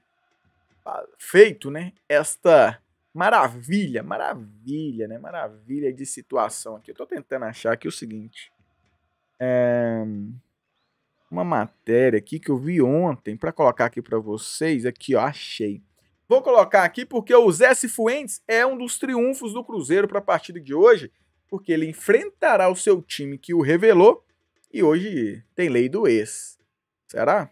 feito, né? Esta maravilha, maravilha, né? Maravilha de situação aqui. Eu tô tentando achar aqui o seguinte. É uma matéria aqui que eu vi ontem para colocar aqui para vocês. Aqui, ó, achei. Vou colocar aqui porque o Zé Cifuentes é um dos triunfos do Cruzeiro para a partida de hoje, porque ele enfrentará o seu time que o revelou e hoje tem lei do ex. Será?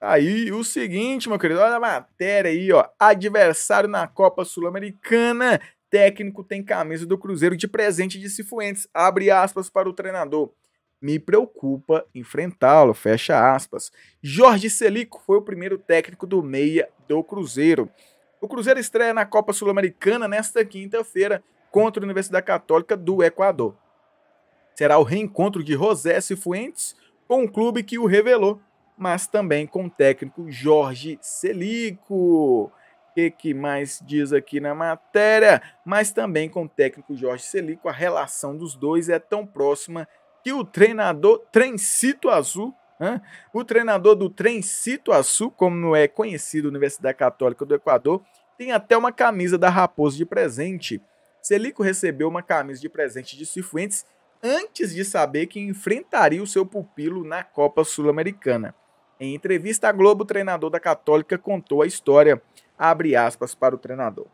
Aí, o seguinte, meu querido, olha a matéria aí, ó. Adversário na Copa Sul-Americana. Técnico tem camisa do Cruzeiro de presente de Cifuentes. Abre aspas para o treinador me preocupa enfrentá-lo, fecha aspas. Jorge Celico foi o primeiro técnico do meia do Cruzeiro. O Cruzeiro estreia na Copa Sul-Americana nesta quinta-feira contra a Universidade Católica do Equador. Será o reencontro de e Fuentes com o clube que o revelou, mas também com o técnico Jorge Celico. O que, que mais diz aqui na matéria? Mas também com o técnico Jorge Celico, a relação dos dois é tão próxima que o treinador Trencito Azul, hein? Né? o treinador do Trencito Azul, como é conhecido na Universidade Católica do Equador, tem até uma camisa da Raposa de presente. Selico recebeu uma camisa de presente de Cifuentes antes de saber que enfrentaria o seu pupilo na Copa Sul-Americana. Em entrevista à Globo, o treinador da Católica contou a história, abre aspas para o treinador.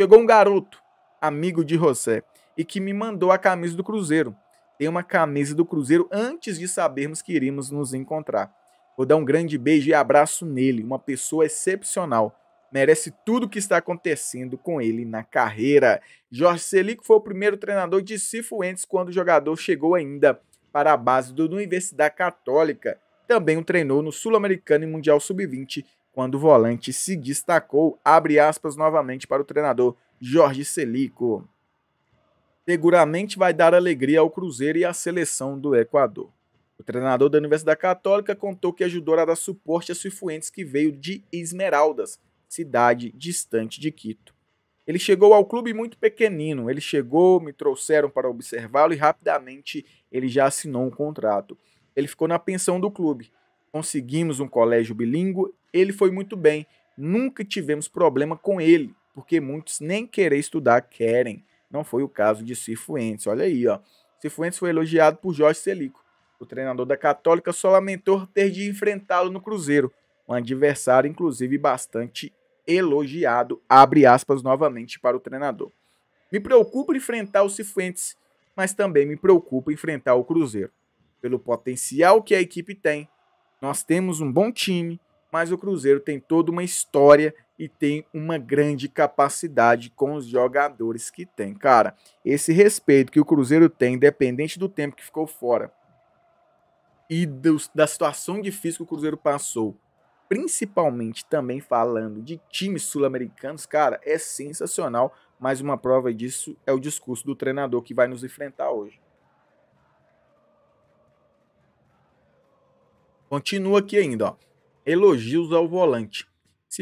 Chegou um garoto, amigo de José, e que me mandou a camisa do Cruzeiro tem uma camisa do Cruzeiro antes de sabermos que iríamos nos encontrar. Vou dar um grande beijo e abraço nele, uma pessoa excepcional. Merece tudo o que está acontecendo com ele na carreira. Jorge Selic foi o primeiro treinador de Cifuentes quando o jogador chegou ainda para a base do Universidade Católica. Também o treinou no Sul-Americano e Mundial Sub-20, quando o volante se destacou, abre aspas novamente para o treinador Jorge Selico seguramente vai dar alegria ao Cruzeiro e à seleção do Equador. O treinador da Universidade Católica contou que ajudou é a dar suporte a Suifuentes que veio de Esmeraldas, cidade distante de Quito. Ele chegou ao clube muito pequenino, ele chegou, me trouxeram para observá-lo e rapidamente ele já assinou um contrato. Ele ficou na pensão do clube. Conseguimos um colégio bilíngue, ele foi muito bem. Nunca tivemos problema com ele, porque muitos nem querer estudar querem. Não foi o caso de Cifuentes. Olha aí, ó. Cifuentes foi elogiado por Jorge Celico. O treinador da Católica só lamentou ter de enfrentá-lo no Cruzeiro, um adversário, inclusive, bastante elogiado, abre aspas novamente para o treinador. Me preocupa enfrentar o Cifuentes, mas também me preocupa enfrentar o Cruzeiro. Pelo potencial que a equipe tem, nós temos um bom time, mas o Cruzeiro tem toda uma história e tem uma grande capacidade com os jogadores que tem. Cara, esse respeito que o Cruzeiro tem, independente do tempo que ficou fora e do, da situação difícil que o Cruzeiro passou, principalmente também falando de times sul-americanos, cara, é sensacional. Mais uma prova disso é o discurso do treinador que vai nos enfrentar hoje. Continua aqui ainda, ó. Elogios ao volante.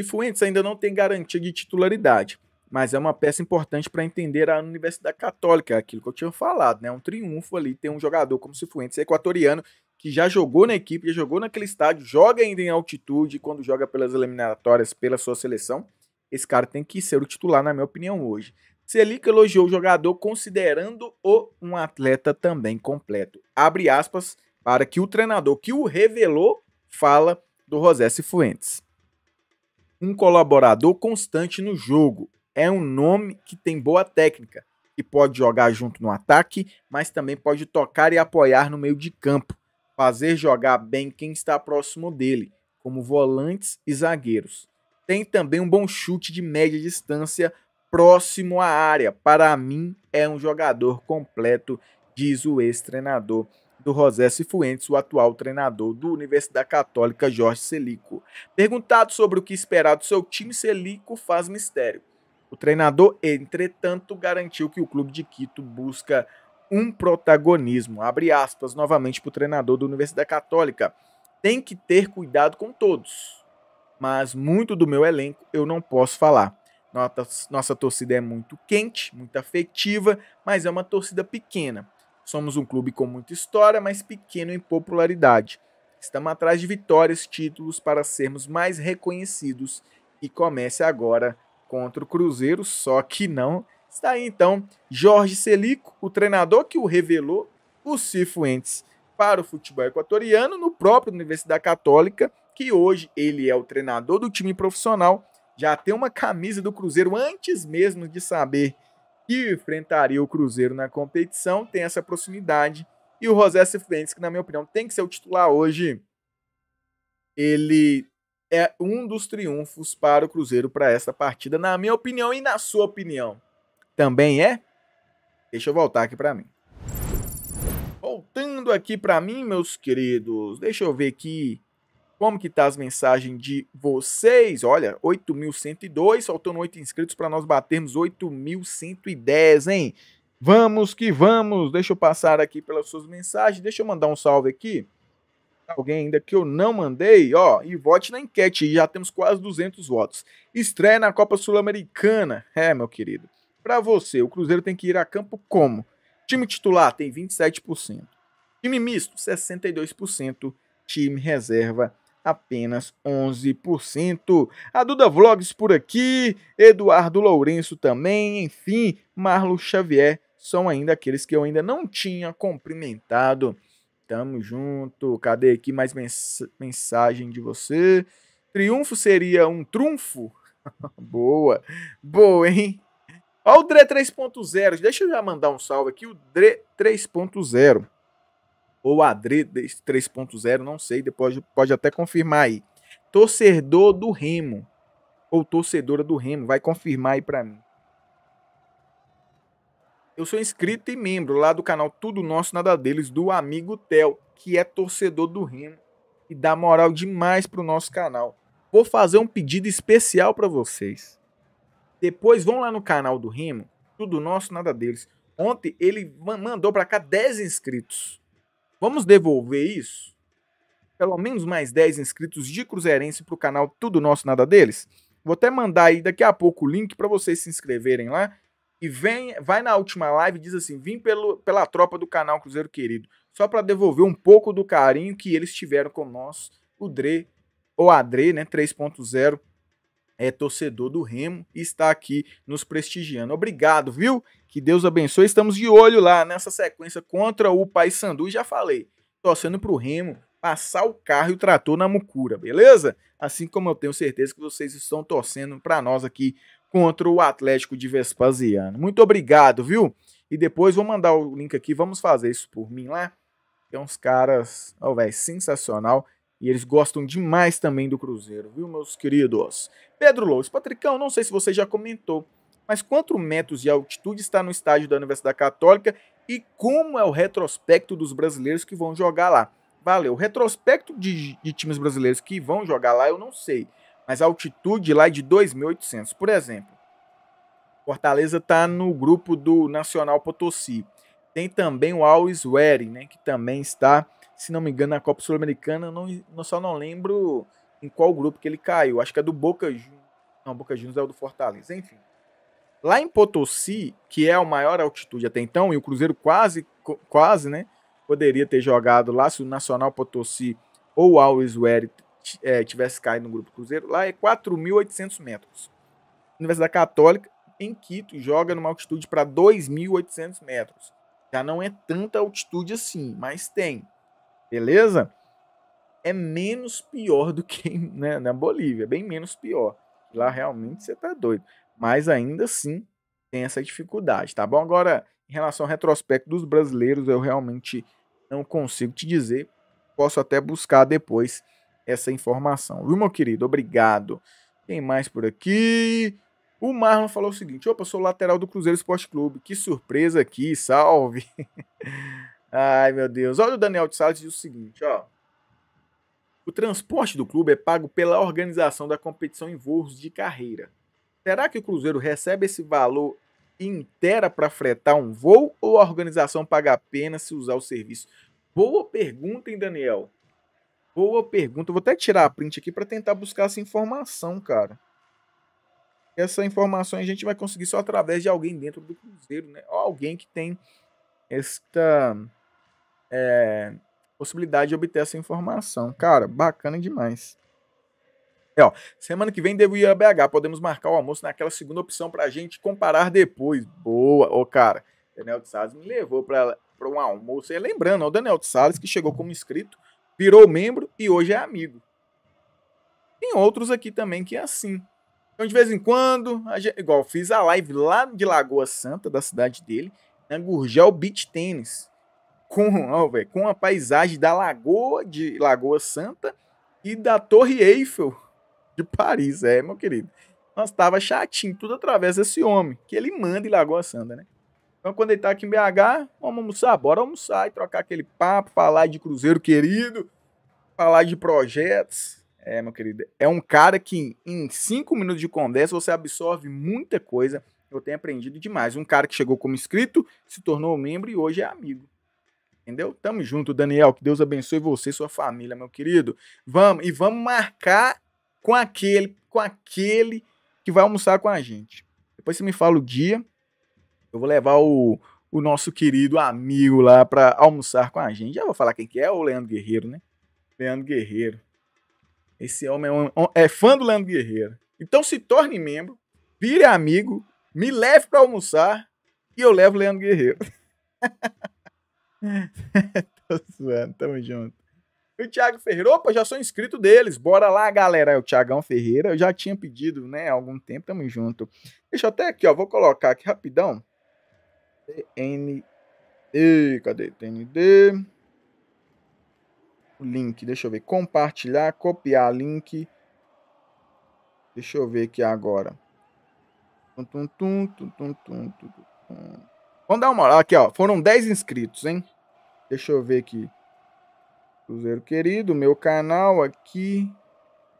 Fuentes ainda não tem garantia de titularidade, mas é uma peça importante para entender a Universidade Católica, aquilo que eu tinha falado, né? Um triunfo ali ter um jogador como Cifuentes, equatoriano, que já jogou na equipe, já jogou naquele estádio, joga ainda em altitude, quando joga pelas eliminatórias, pela sua seleção, esse cara tem que ser o titular, na minha opinião, hoje. Selic elogiou o jogador considerando-o um atleta também completo. Abre aspas para que o treinador que o revelou fala do José Cifuentes um colaborador constante no jogo. É um nome que tem boa técnica, que pode jogar junto no ataque, mas também pode tocar e apoiar no meio de campo, fazer jogar bem quem está próximo dele, como volantes e zagueiros. Tem também um bom chute de média distância próximo à área. Para mim, é um jogador completo, diz o ex-treinador do José Cifuentes, o atual treinador do Universidade Católica Jorge Celico. Perguntado sobre o que esperar do seu time, Celico faz mistério. O treinador, entretanto, garantiu que o clube de Quito busca um protagonismo. Abre aspas novamente para o treinador do Universidade Católica. Tem que ter cuidado com todos, mas muito do meu elenco eu não posso falar. Nossa, nossa torcida é muito quente, muito afetiva, mas é uma torcida pequena. Somos um clube com muita história, mas pequeno em popularidade. Estamos atrás de vitórias, títulos para sermos mais reconhecidos e comece agora contra o Cruzeiro, só que não. Está aí então Jorge Celico, o treinador que o revelou, o Cifuentes para o futebol equatoriano no próprio Universidade Católica, que hoje ele é o treinador do time profissional, já tem uma camisa do Cruzeiro antes mesmo de saber que enfrentaria o Cruzeiro na competição, tem essa proximidade. E o José Cifuentes, que na minha opinião tem que ser o titular hoje, ele é um dos triunfos para o Cruzeiro para essa partida, na minha opinião e na sua opinião. Também é? Deixa eu voltar aqui para mim. Voltando aqui para mim, meus queridos, deixa eu ver aqui como que tá as mensagens de vocês? Olha, 8.102, faltando 8 inscritos para nós batermos 8.110, hein? Vamos que vamos! Deixa eu passar aqui pelas suas mensagens, deixa eu mandar um salve aqui. Alguém ainda que eu não mandei, ó, e vote na enquete, já temos quase 200 votos. Estreia na Copa Sul-Americana. É, meu querido. Para você, o Cruzeiro tem que ir a campo como? Time titular tem 27%, time misto 62%, time reserva apenas 11%. A Duda Vlogs por aqui, Eduardo Lourenço também, enfim, Marlo Xavier são ainda aqueles que eu ainda não tinha cumprimentado. Tamo junto. Cadê aqui mais mens mensagem de você? Triunfo seria um trunfo? boa, boa, hein? Olha o Dre 3.0. Deixa eu já mandar um salve aqui. O Dre 3.0 ou Adri 3.0, não sei, depois pode até confirmar aí. Torcedor do Remo ou torcedora do Remo, vai confirmar aí para mim. Eu sou inscrito e membro lá do canal Tudo Nosso Nada Deles do amigo Tel, que é torcedor do Remo e dá moral demais pro nosso canal. Vou fazer um pedido especial para vocês. Depois vão lá no canal do Remo, Tudo Nosso Nada Deles. Ontem ele mandou para cá 10 inscritos. Vamos devolver isso? Pelo menos mais 10 inscritos de Cruzeirense para o canal Tudo Nosso Nada Deles. Vou até mandar aí daqui a pouco o link para vocês se inscreverem lá. E vem, vai na última live e diz assim: vim pelo, pela tropa do canal Cruzeiro Querido. Só para devolver um pouco do carinho que eles tiveram com nós, o Dre, ou a Dre, né? 3.0 é torcedor do Remo e está aqui nos prestigiando. Obrigado, viu? Que Deus abençoe. Estamos de olho lá nessa sequência contra o Paysandu. Já falei, torcendo para o Remo passar o carro e o trator na mucura, beleza? Assim como eu tenho certeza que vocês estão torcendo para nós aqui contra o Atlético de Vespasiano. Muito obrigado, viu? E depois vou mandar o link aqui, vamos fazer isso por mim lá. Tem uns caras, ó, oh, velho, sensacional. E eles gostam demais também do Cruzeiro, viu, meus queridos? Pedro Louis, Patricão, não sei se você já comentou, mas quanto metros de altitude está no estádio da Universidade Católica e como é o retrospecto dos brasileiros que vão jogar lá? Valeu. O retrospecto de, de times brasileiros que vão jogar lá eu não sei, mas a altitude lá é de 2.800. Por exemplo, Fortaleza está no grupo do Nacional Potosí. Tem também o Alves Wering, né, que também está se não me engano, na Copa Sul-Americana. Eu, não, só não lembro em qual grupo que ele caiu. Acho que é do Boca Juniors. Não, Boca Juniors é o do Fortaleza, enfim. Lá em Potosí, que é a maior altitude até então, e o Cruzeiro quase, quase, né, poderia ter jogado lá se o Nacional Potosí ou o Alves Were é, tivesse caído no grupo Cruzeiro, lá é 4.800 metros. Universidade Católica, em Quito, joga numa altitude para 2.800 metros. Já não é tanta altitude assim, mas tem beleza? É menos pior do que né, na Bolívia, é bem menos pior. Lá realmente você tá doido. Mas ainda assim tem essa dificuldade, tá bom? Agora, em relação ao retrospecto dos brasileiros, eu realmente não consigo te dizer. Posso até buscar depois essa informação. Viu, meu querido? Obrigado. Tem mais por aqui. O Marlon falou o seguinte: opa, sou lateral do Cruzeiro Esporte Clube. Que surpresa aqui, salve! Ai, meu Deus. Olha o Daniel de Salles diz o seguinte, ó. O transporte do clube é pago pela organização da competição em voos de carreira. Será que o Cruzeiro recebe esse valor inteira para fretar um voo ou a organização paga apenas se usar o serviço? Boa pergunta, hein, Daniel? Boa pergunta. vou até tirar a print aqui para tentar buscar essa informação, cara. Essa informação a gente vai conseguir só através de alguém dentro do Cruzeiro, né? Ou alguém que tem esta é, possibilidade de obter essa informação. Cara, bacana demais. É, ó, semana que vem devo ir a BH. Podemos marcar o almoço naquela segunda opção para a gente comparar depois. Boa, ô cara. Daniel de Salles me levou para um almoço. E lembrando, o Daniel de Salles, que chegou como inscrito, virou membro e hoje é amigo. Tem outros aqui também que é assim. Então, de vez em quando, gente, igual, fiz a live lá de Lagoa Santa, da cidade dele, na Gurgel Beach Tênis com, ó, véio, com a paisagem da Lagoa de Lagoa Santa e da Torre Eiffel de Paris, é, meu querido. Nós tava chatinho, tudo através desse homem, que ele manda em Lagoa Santa, né? Então, quando ele tá aqui em BH, vamos almoçar, bora almoçar e trocar aquele papo, falar de Cruzeiro querido, falar de projetos. É, meu querido, é um cara que em cinco minutos de conversa você absorve muita coisa. Eu tenho aprendido demais. Um cara que chegou como inscrito, se tornou membro e hoje é amigo entendeu? Tamo junto, Daniel. Que Deus abençoe você e sua família, meu querido. Vamos e vamos marcar com aquele, com aquele que vai almoçar com a gente. Depois você me fala o dia. Eu vou levar o, o nosso querido amigo lá para almoçar com a gente. Já vou falar quem que é, o Leandro Guerreiro, né? Leandro Guerreiro. Esse homem é, é fã do Leandro Guerreiro. Então se torne membro, vire amigo, me leve para almoçar e eu levo o Leandro Guerreiro. Tô zoando, tamo junto. E o Thiago Ferreira, opa, já sou inscrito deles. Bora lá, galera. É o Thiagão Ferreira. Eu já tinha pedido, né, há algum tempo. Tamo junto. Deixa eu até aqui, ó. Vou colocar aqui rapidão. TND. Cadê? TND. O link, deixa eu ver. Compartilhar, copiar link. Deixa eu ver aqui agora. tum, tum, tum, tum, tum, tum, tum. Vamos dar uma olhada aqui, ó. Foram 10 inscritos, hein? Deixa eu ver aqui. Cruzeiro querido, meu canal aqui.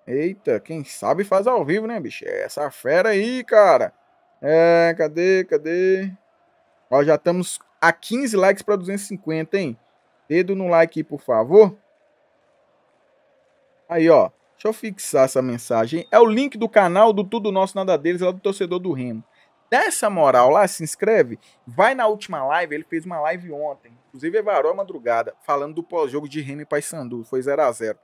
Eita, quem sabe faz ao vivo, né, bicho? É essa fera aí, cara. É, cadê, cadê? Ó, já estamos a 15 likes para 250, hein? Dedo no like por favor. Aí, ó. Deixa eu fixar essa mensagem. É o link do canal do Tudo Nosso Nada Deles, é lá do torcedor do Remo. Dá essa moral lá, se inscreve. Vai na última live, ele fez uma live ontem. Inclusive, Evaró madrugada, falando do pós-jogo de Remy Paysandu. Foi 0 a 0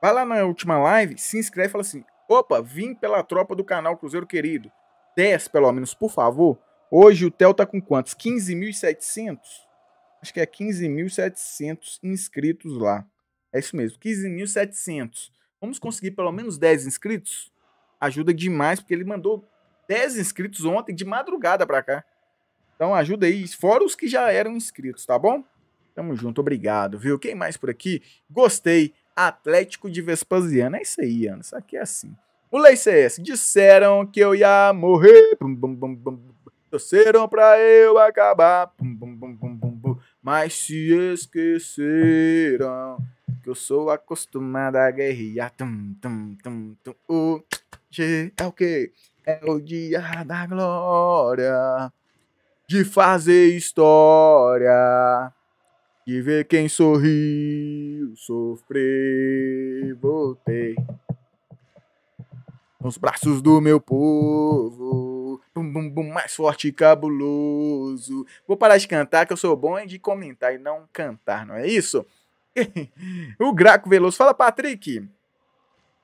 Vai lá na última live, se inscreve e fala assim: opa, vim pela tropa do canal Cruzeiro Querido. 10 pelo menos, por favor. Hoje o Theo tá com quantos? 15.700? Acho que é 15.700 inscritos lá. É isso mesmo, 15.700. Vamos conseguir pelo menos 10 inscritos? Ajuda demais, porque ele mandou 10 inscritos ontem, de madrugada pra cá. Então ajuda aí, fora os que já eram inscritos, tá bom? Tamo junto, obrigado, viu? Quem mais por aqui? Gostei. Atlético de Vespasiano. É isso aí, Ana. Isso aqui é assim. O Lei CS. Disseram que eu ia morrer. Bum, bum, bum, bum. Torceram pra eu acabar. Bum, bum, bum, bum, bum, bum. Mas se esqueceram que eu sou acostumada a guerrear. Tum, tum, tum, tum. O G é o quê? É o dia da glória de fazer história, de ver quem sorriu, sofrer, voltei. Nos braços do meu povo, bum, bum, bum, mais forte e cabuloso. Vou parar de cantar, que eu sou bom de comentar e não cantar, não é isso? o Graco Veloso, fala Patrick.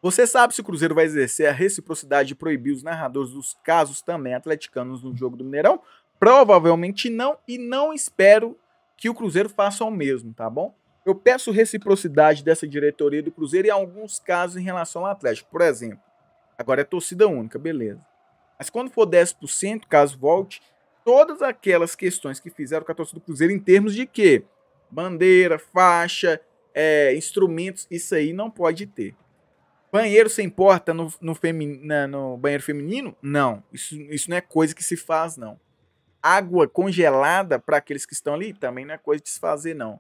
Você sabe se o Cruzeiro vai exercer a reciprocidade de proibir os narradores dos casos também atleticanos no jogo do Mineirão? Provavelmente não, e não espero que o Cruzeiro faça o mesmo, tá bom? Eu peço reciprocidade dessa diretoria do Cruzeiro em alguns casos em relação ao Atlético. Por exemplo, agora é torcida única, beleza. Mas quando for 10%, caso volte, todas aquelas questões que fizeram com a torcida do Cruzeiro em termos de quê? Bandeira, faixa, é, instrumentos, isso aí não pode ter. Banheiro sem porta no, no, femi, na, né, no banheiro feminino? Não. Isso, isso não é coisa que se faz, não. Água congelada para aqueles que estão ali também não é coisa de se fazer, não.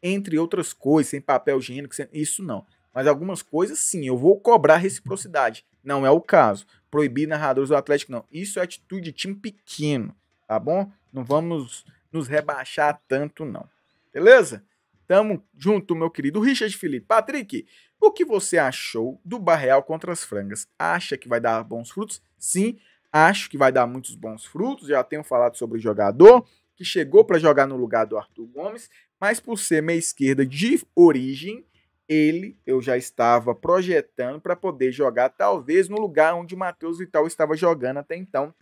Entre outras coisas, sem papel higiênico, sem, isso não. Mas algumas coisas, sim, eu vou cobrar reciprocidade. Não é o caso. Proibir narradores do Atlético, não. Isso é atitude de time pequeno, tá bom? Não vamos nos rebaixar tanto, não. Beleza? Tamo junto, meu querido Richard Felipe. Patrick, o que você achou do Barreal contra as Frangas? Acha que vai dar bons frutos? Sim, acho que vai dar muitos bons frutos. Já tenho falado sobre o jogador que chegou para jogar no lugar do Arthur Gomes, mas por ser meia esquerda de origem, ele eu já estava projetando para poder jogar talvez no lugar onde o Matheus Vital estava jogando até então,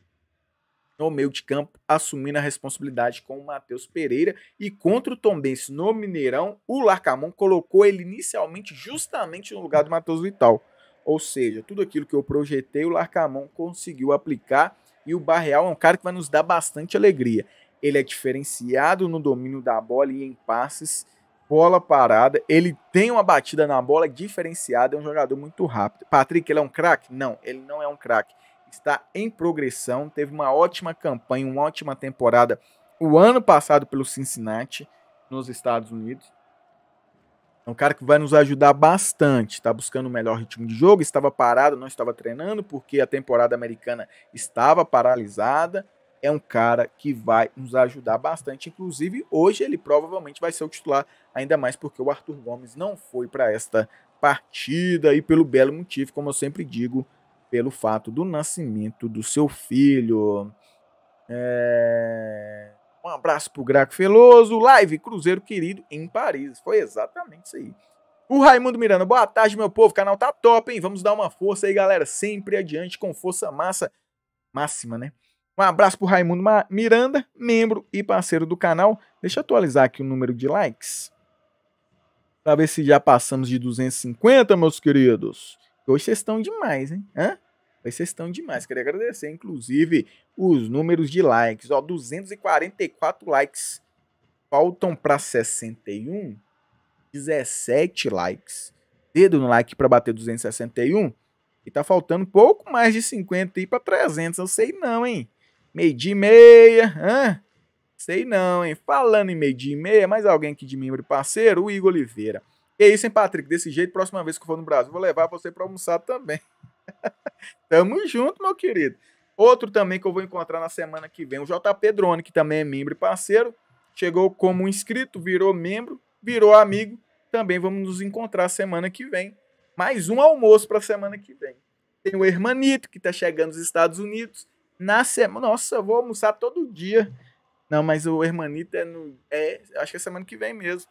no meio de campo, assumindo a responsabilidade com o Matheus Pereira. E contra o Tombense no Mineirão, o Larcamon colocou ele inicialmente justamente no lugar do Matheus Vital. Ou seja, tudo aquilo que eu projetei, o Larcamon conseguiu aplicar. E o Barreal é um cara que vai nos dar bastante alegria. Ele é diferenciado no domínio da bola e em passes, bola parada. Ele tem uma batida na bola diferenciada, é um jogador muito rápido. Patrick, ele é um craque? Não, ele não é um craque está em progressão, teve uma ótima campanha, uma ótima temporada o ano passado pelo Cincinnati, nos Estados Unidos. É um cara que vai nos ajudar bastante. Está buscando o um melhor ritmo de jogo. Estava parado, não estava treinando, porque a temporada americana estava paralisada. É um cara que vai nos ajudar bastante. Inclusive, hoje ele provavelmente vai ser o titular, ainda mais porque o Arthur Gomes não foi para esta partida. E pelo belo motivo, como eu sempre digo, pelo fato do nascimento do seu filho. É... Um abraço pro Graco Feloso, live Cruzeiro querido em Paris. Foi exatamente isso aí. O Raimundo Miranda, boa tarde, meu povo. O canal tá top, hein? Vamos dar uma força aí, galera. Sempre adiante com força massa. Máxima, né? Um abraço pro Raimundo Miranda, membro e parceiro do canal. Deixa eu atualizar aqui o número de likes. Pra ver se já passamos de 250, meus queridos. Hoje vocês estão demais, hein? Hã? vocês estão demais. Queria agradecer, inclusive, os números de likes. Ó, 244 likes. Faltam para 61. 17 likes. Dedo no like para bater 261. E tá faltando pouco mais de 50 aí para 300. Eu sei não, hein? Meio dia e meia. Hã? Sei não, hein? Falando em meio dia e meia, mais alguém aqui de membro parceiro, o Igor Oliveira. E é isso, hein, Patrick? Desse jeito, próxima vez que eu for no Brasil, vou levar você para almoçar também. Tamo junto, meu querido. Outro também que eu vou encontrar na semana que vem, o JP Drone, que também é membro e parceiro. Chegou como inscrito, virou membro, virou amigo. Também vamos nos encontrar semana que vem. Mais um almoço para semana que vem. Tem o Hermanito, que tá chegando dos Estados Unidos. Na semana. Nossa, eu vou almoçar todo dia. Não, mas o Hermanito é, no... é acho que é semana que vem mesmo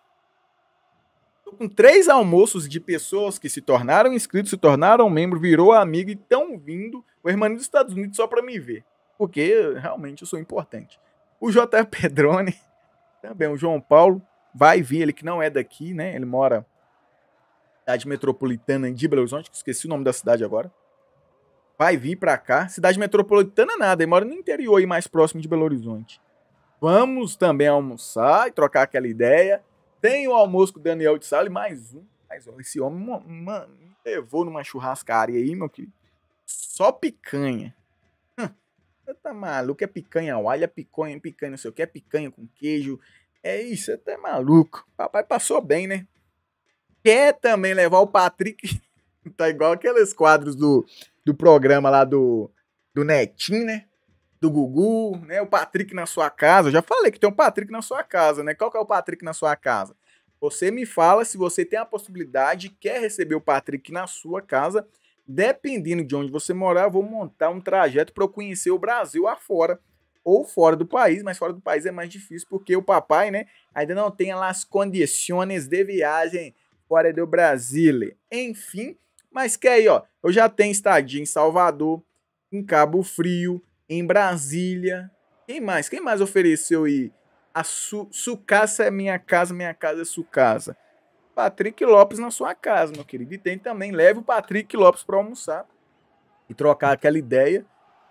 com três almoços de pessoas que se tornaram inscritos, se tornaram membro, virou amigo e estão vindo o Hermano dos Estados Unidos só para me ver. Porque realmente eu sou importante. O J. Pedrone, também o João Paulo, vai vir, ele que não é daqui, né? Ele mora na cidade metropolitana de Belo Horizonte, esqueci o nome da cidade agora. Vai vir para cá. Cidade metropolitana nada, ele mora no interior e mais próximo de Belo Horizonte. Vamos também almoçar e trocar aquela ideia. Tem o almoço com o Daniel de e mais um. mais um. esse homem mano, me levou numa churrascaria aí, meu querido. Só picanha. Hum, você tá maluco? É picanha ao alho, é picanha, picanha não sei o que, é picanha com queijo. É isso, você tá maluco. Papai passou bem, né? Quer também levar o Patrick. tá igual aqueles quadros do, do programa lá do, do Netinho, né? do Gugu, né? O Patrick na sua casa. Eu já falei que tem um Patrick na sua casa, né? Qual que é o Patrick na sua casa? Você me fala se você tem a possibilidade, quer receber o Patrick na sua casa. Dependendo de onde você morar, eu vou montar um trajeto para eu conhecer o Brasil afora ou fora do país, mas fora do país é mais difícil porque o papai, né, ainda não tem as condições de viagem fora do Brasil. Enfim, mas que aí, ó, eu já tenho estadia em Salvador, em Cabo Frio, em Brasília. Quem mais? Quem mais ofereceu aí? A su Sucaça é minha casa, minha casa é Sucaça. Patrick Lopes na sua casa, meu querido. E tem também, leve o Patrick Lopes para almoçar e trocar aquela ideia.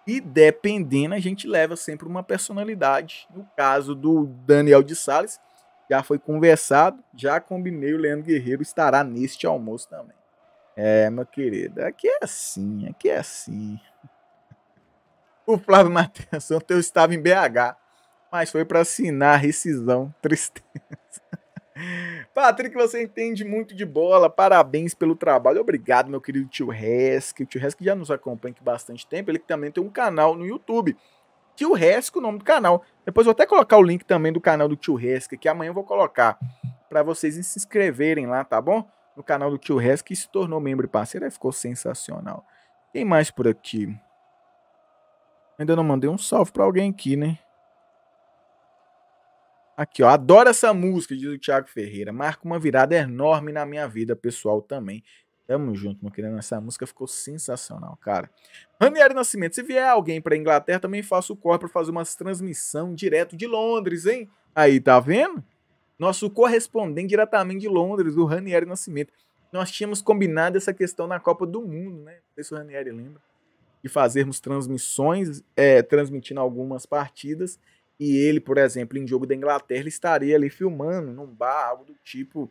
E dependendo, a gente leva sempre uma personalidade. No caso do Daniel de Sales, já foi conversado, já combinei, o Leandro Guerreiro estará neste almoço também. É, meu querido, aqui é assim, aqui é assim. O Flávio Matheus ontem eu estava em BH, mas foi para assinar rescisão, tristeza. Patrick, você entende muito de bola, parabéns pelo trabalho. Obrigado, meu querido tio Hesc. O tio Hesc já nos acompanha aqui bastante tempo, ele também tem um canal no YouTube. Tio Hesc, o nome do canal. Depois vou até colocar o link também do canal do tio Hesc, que amanhã eu vou colocar para vocês se inscreverem lá, tá bom? No canal do tio Hesc, que se tornou membro e parceiro, ficou sensacional. Tem mais por aqui. Ainda não mandei um salve pra alguém aqui, né? Aqui, ó. Adoro essa música, diz o Thiago Ferreira. Marca uma virada enorme na minha vida pessoal também. Tamo junto, meu querido. Essa música ficou sensacional, cara. Ranieri Nascimento, se vier alguém pra Inglaterra, também faço o corre pra fazer uma transmissão direto de Londres, hein? Aí, tá vendo? Nosso correspondente diretamente de Londres, o Ranieri Nascimento. Nós tínhamos combinado essa questão na Copa do Mundo, né? Não sei se o Ranieri lembra de fazermos transmissões, é, transmitindo algumas partidas. E ele, por exemplo, em jogo da Inglaterra, ele estaria ali filmando num bar, algo do tipo,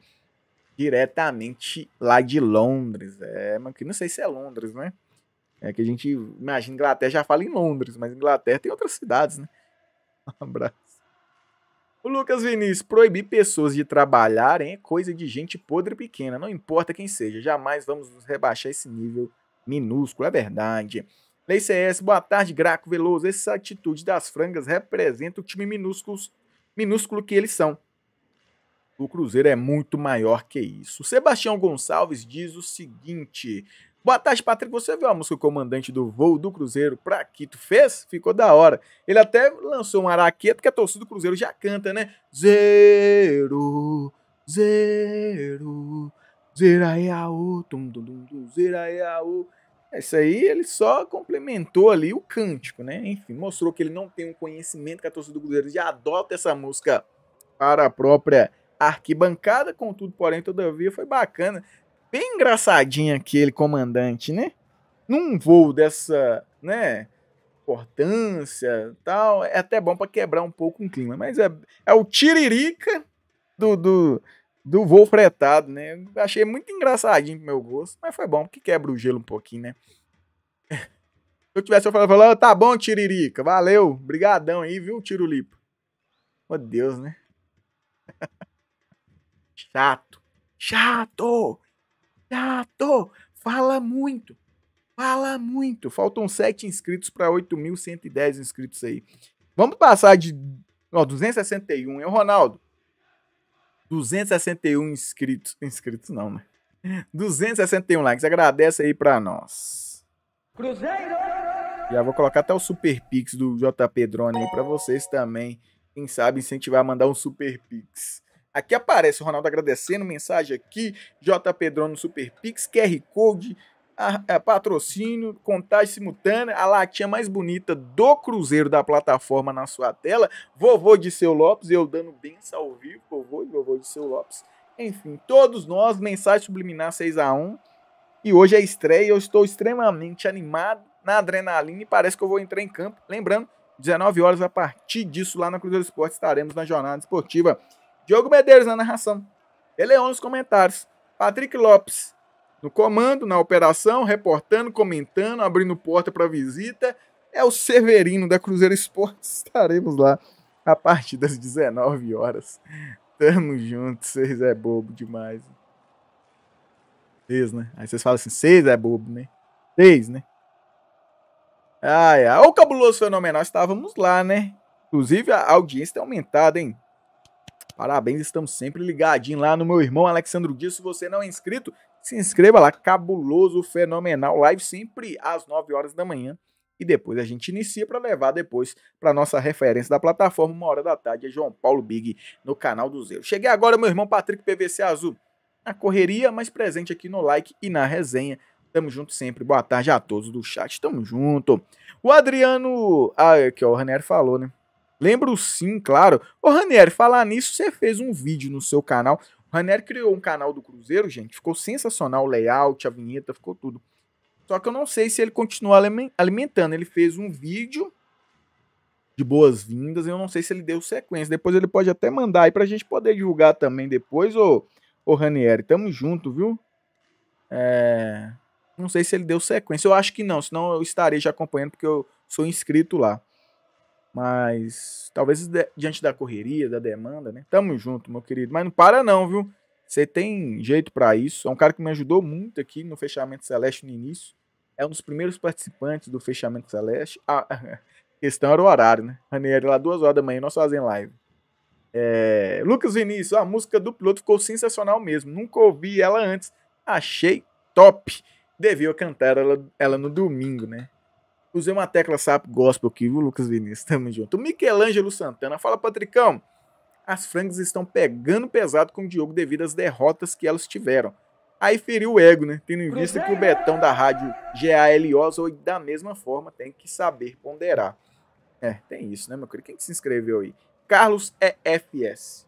diretamente lá de Londres. É, mas que não sei se é Londres, né? É que a gente imagina Inglaterra já fala em Londres, mas Inglaterra tem outras cidades, né? Um abraço. O Lucas Vinícius, proibir pessoas de trabalharem é coisa de gente podre pequena, não importa quem seja, jamais vamos nos rebaixar esse nível minúsculo, é verdade. Lei CS, boa tarde, Graco Veloso. Essa atitude das frangas representa o time minúsculos, minúsculo que eles são. O Cruzeiro é muito maior que isso. Sebastião Gonçalves diz o seguinte: Boa tarde, Patrick. Você viu a música Comandante do Voo do Cruzeiro pra Quito? Fez? Ficou da hora. Ele até lançou um araqueta que a torcida do Cruzeiro já canta, né? Zero, zero, zeraeaô, tum, tum, tum, tum, zeraeaô. Isso aí ele só complementou ali o cântico, né? Enfim, mostrou que ele não tem um conhecimento que a torcida do Cruzeiro já adota essa música para a própria arquibancada, contudo, porém, todavia foi bacana. Bem engraçadinho aquele comandante, né? Num voo dessa, né, importância tal, é até bom para quebrar um pouco o clima, mas é, é o tiririca do, do do voo fretado, né? achei muito engraçadinho pro meu gosto, mas foi bom, porque quebra o gelo um pouquinho, né? Se eu tivesse eu falava, falando, tá bom, Tiririca, valeu, brigadão aí, viu, Tirulipo? Meu Deus, né? Chato, chato, chato, fala muito, fala muito. Faltam 7 inscritos para 8.110 inscritos aí. Vamos passar de ó, 261, hein, é Ronaldo? 261 inscritos. Inscritos não, né? 261 likes. Agradece aí pra nós. Cruzeiro! Já vou colocar até o Super Pix do JP Drone aí pra vocês também. Quem sabe incentivar a mandar um Super Pix. Aqui aparece o Ronaldo agradecendo, mensagem aqui, JP Drone no Super Pix, QR Code a, a é, patrocínio, contagem simultânea, a latinha mais bonita do Cruzeiro da plataforma na sua tela. Vovô de seu Lopes, eu dando benção ao vivo, vovô e vovô de seu Lopes. Enfim, todos nós, mensagem subliminar 6 a 1 E hoje é estreia, eu estou extremamente animado, na adrenalina e parece que eu vou entrar em campo. Lembrando, 19 horas a partir disso, lá na Cruzeiro Esporte, estaremos na jornada esportiva. Diogo Medeiros na narração. Eleon nos comentários. Patrick Lopes no comando, na operação, reportando, comentando, abrindo porta para visita. É o Severino da Cruzeiro Esportes. Estaremos lá a partir das 19 horas. Tamo junto, vocês é bobo demais. Vocês, né? Aí vocês falam assim, vocês é bobo, né? Vocês, né? Ai, ai. O cabuloso fenomenal, estávamos lá, né? Inclusive, a audiência tem aumentado, hein? Parabéns, estamos sempre ligadinho lá no meu irmão Alexandro Dias. Se você não é inscrito, se inscreva lá, cabuloso, fenomenal. Live sempre às 9 horas da manhã. E depois a gente inicia para levar depois para nossa referência da plataforma, uma hora da tarde, é João Paulo Big no canal do Zeu. Cheguei agora, meu irmão Patrick PVC Azul. Na correria, mas presente aqui no like e na resenha. Tamo junto sempre. Boa tarde a todos do chat. Tamo junto. O Adriano. Ah, é que o Ranieri falou, né? Lembro sim, claro. Ô, Ranieri, falar nisso, você fez um vídeo no seu canal Ranieri criou um canal do Cruzeiro, gente, ficou sensacional o layout, a vinheta, ficou tudo. Só que eu não sei se ele continua alimentando. Ele fez um vídeo de boas-vindas, eu não sei se ele deu sequência. Depois ele pode até mandar aí pra gente poder divulgar também depois, ô, ô Ranieri. Tamo junto, viu? É... Não sei se ele deu sequência. Eu acho que não, senão eu estarei já acompanhando, porque eu sou inscrito lá. Mas talvez diante da correria, da demanda, né? Tamo junto, meu querido. Mas não para não, viu? Você tem jeito para isso. É um cara que me ajudou muito aqui no Fechamento Celeste no início. É um dos primeiros participantes do Fechamento Celeste. A ah, questão era o horário, né? Ranieri, lá duas horas da manhã, nós fazemos live. É... Lucas Vinícius, a música do piloto ficou sensacional mesmo. Nunca ouvi ela antes. Achei top. Devia cantar ela, ela no domingo, né? Usei uma tecla sapo gospel aqui, viu, Lucas Vinícius? Tamo junto. Michelangelo Santana fala, Patricão, as frangas estão pegando pesado com o Diogo devido às derrotas que elas tiveram. Aí feriu o ego, né? Tendo em vista que o Betão da rádio GALO da mesma forma tem que saber ponderar. É, tem isso, né, meu querido? Quem que se inscreveu aí? Carlos EFS.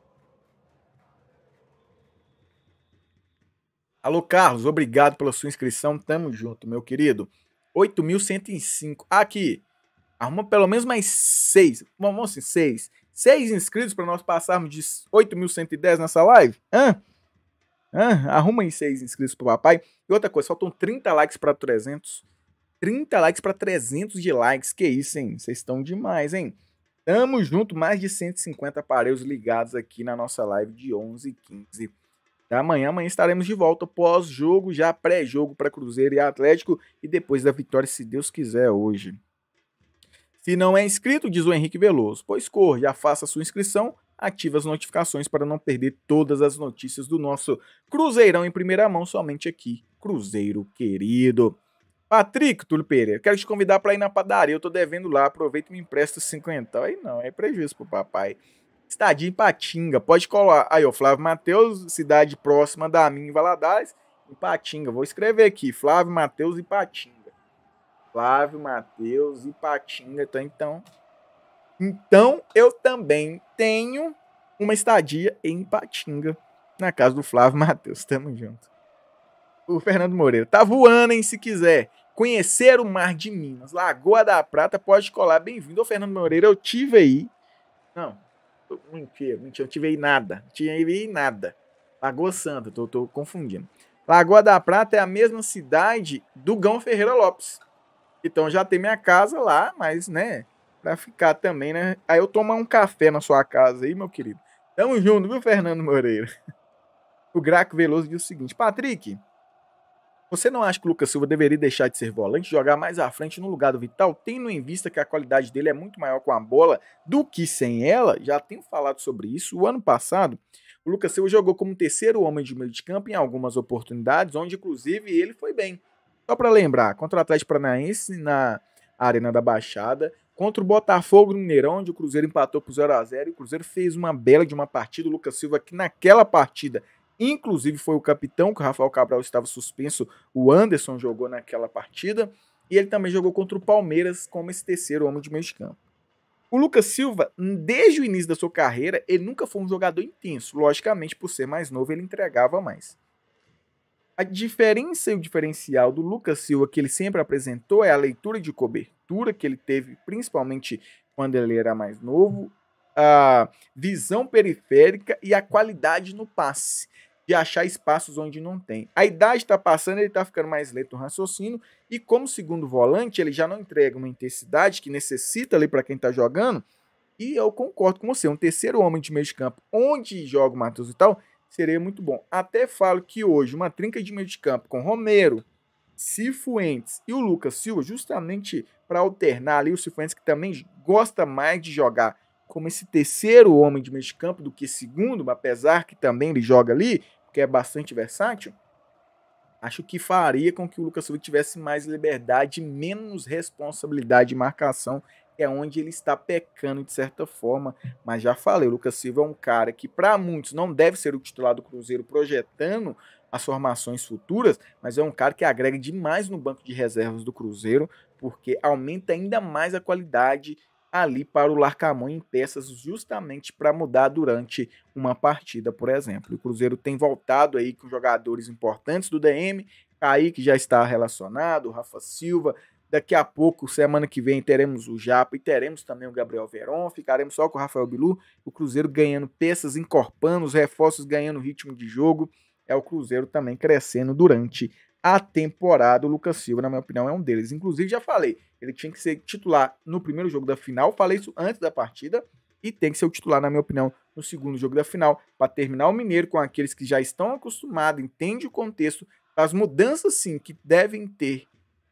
Alô, Carlos, obrigado pela sua inscrição. Tamo junto, meu querido. 8.105. Aqui. Arruma pelo menos mais seis. Vamos assim, seis. Seis inscritos para nós passarmos de 8.110 nessa live? Hã? Hã? Arruma aí seis inscritos pro papai. E outra coisa, faltam 30 likes para 300. 30 likes para 300 de likes. Que isso, hein? Vocês estão demais, hein? Tamo junto, mais de 150 aparelhos ligados aqui na nossa live de 11 e 15 Amanhã, amanhã estaremos de volta pós-jogo, já pré-jogo para Cruzeiro e Atlético e depois da vitória, se Deus quiser, hoje. Se não é inscrito, diz o Henrique Veloso, pois corra, já faça sua inscrição, ative as notificações para não perder todas as notícias do nosso Cruzeirão em primeira mão, somente aqui, Cruzeiro querido. Patrick Tulio Pereira, quero te convidar para ir na padaria, eu tô devendo lá, aproveita e me empresta 50. Aí não, é prejuízo pro papai em Ipatinga. Pode colar. Aí, ó, Flávio Matheus, cidade próxima da minha, em Valadares, Ipatinga. Vou escrever aqui, Flávio Matheus Ipatinga. Flávio Matheus Ipatinga. Tá, então, então, eu também tenho uma estadia em Ipatinga, na casa do Flávio Matheus. Tamo junto. O Fernando Moreira. Tá voando, hein, se quiser. Conhecer o Mar de Minas, Lagoa da Prata, pode colar. Bem-vindo. Ô, Fernando Moreira, eu tive aí. Não, Mentira, mentira, não tive nada. Não aí nada. Lagoa Santa, tô, tô confundindo. Lagoa da Prata é a mesma cidade do Gão Ferreira Lopes. Então já tem minha casa lá, mas, né, pra ficar também, né? Aí eu tomar um café na sua casa aí, meu querido. Tamo junto, viu, Fernando Moreira? O Graco Veloso diz o seguinte: Patrick, você não acha que o Lucas Silva deveria deixar de ser volante, jogar mais à frente no lugar do Vital, tendo em vista que a qualidade dele é muito maior com a bola do que sem ela? Já tenho falado sobre isso. O ano passado, o Lucas Silva jogou como terceiro homem de meio de campo em algumas oportunidades, onde inclusive ele foi bem. Só para lembrar, contra o Atlético Paranaense na Arena da Baixada, contra o Botafogo no Mineirão, onde o Cruzeiro empatou por 0 a 0 e o Cruzeiro fez uma bela de uma partida, o Lucas Silva que naquela partida inclusive foi o capitão, que o Rafael Cabral estava suspenso, o Anderson jogou naquela partida, e ele também jogou contra o Palmeiras como esse terceiro homem de meio de campo. O Lucas Silva, desde o início da sua carreira, ele nunca foi um jogador intenso, logicamente por ser mais novo ele entregava mais. A diferença e o diferencial do Lucas Silva que ele sempre apresentou é a leitura de cobertura que ele teve, principalmente quando ele era mais novo, a visão periférica e a qualidade no passe de achar espaços onde não tem. A idade está passando, ele está ficando mais lento no raciocínio, e como segundo volante, ele já não entrega uma intensidade que necessita ali para quem está jogando, e eu concordo com você, um terceiro homem de meio de campo, onde joga o Matheus e tal, seria muito bom. Até falo que hoje, uma trinca de meio de campo com Romero, Cifuentes e o Lucas Silva, justamente para alternar ali o Cifuentes, que também gosta mais de jogar como esse terceiro homem de meio de campo do que segundo, apesar que também ele joga ali, que é bastante versátil, acho que faria com que o Lucas Silva tivesse mais liberdade, menos responsabilidade de marcação, é onde ele está pecando de certa forma. Mas já falei, o Lucas Silva é um cara que para muitos não deve ser o titular do Cruzeiro projetando as formações futuras, mas é um cara que agrega demais no banco de reservas do Cruzeiro, porque aumenta ainda mais a qualidade ali para o Larcamon em peças justamente para mudar durante uma partida, por exemplo. O Cruzeiro tem voltado aí com jogadores importantes do DM, Kaique já está relacionado, Rafa Silva, Daqui a pouco, semana que vem, teremos o Japa e teremos também o Gabriel Veron. Ficaremos só com o Rafael Bilu. O Cruzeiro ganhando peças, encorpando, os reforços ganhando ritmo de jogo. É o Cruzeiro também crescendo durante a temporada. O Lucas Silva, na minha opinião, é um deles. Inclusive, já falei, ele tinha que ser titular no primeiro jogo da final. Falei isso antes da partida. E tem que ser o titular, na minha opinião, no segundo jogo da final, para terminar o Mineiro com aqueles que já estão acostumados, entende o contexto, as mudanças sim que devem ter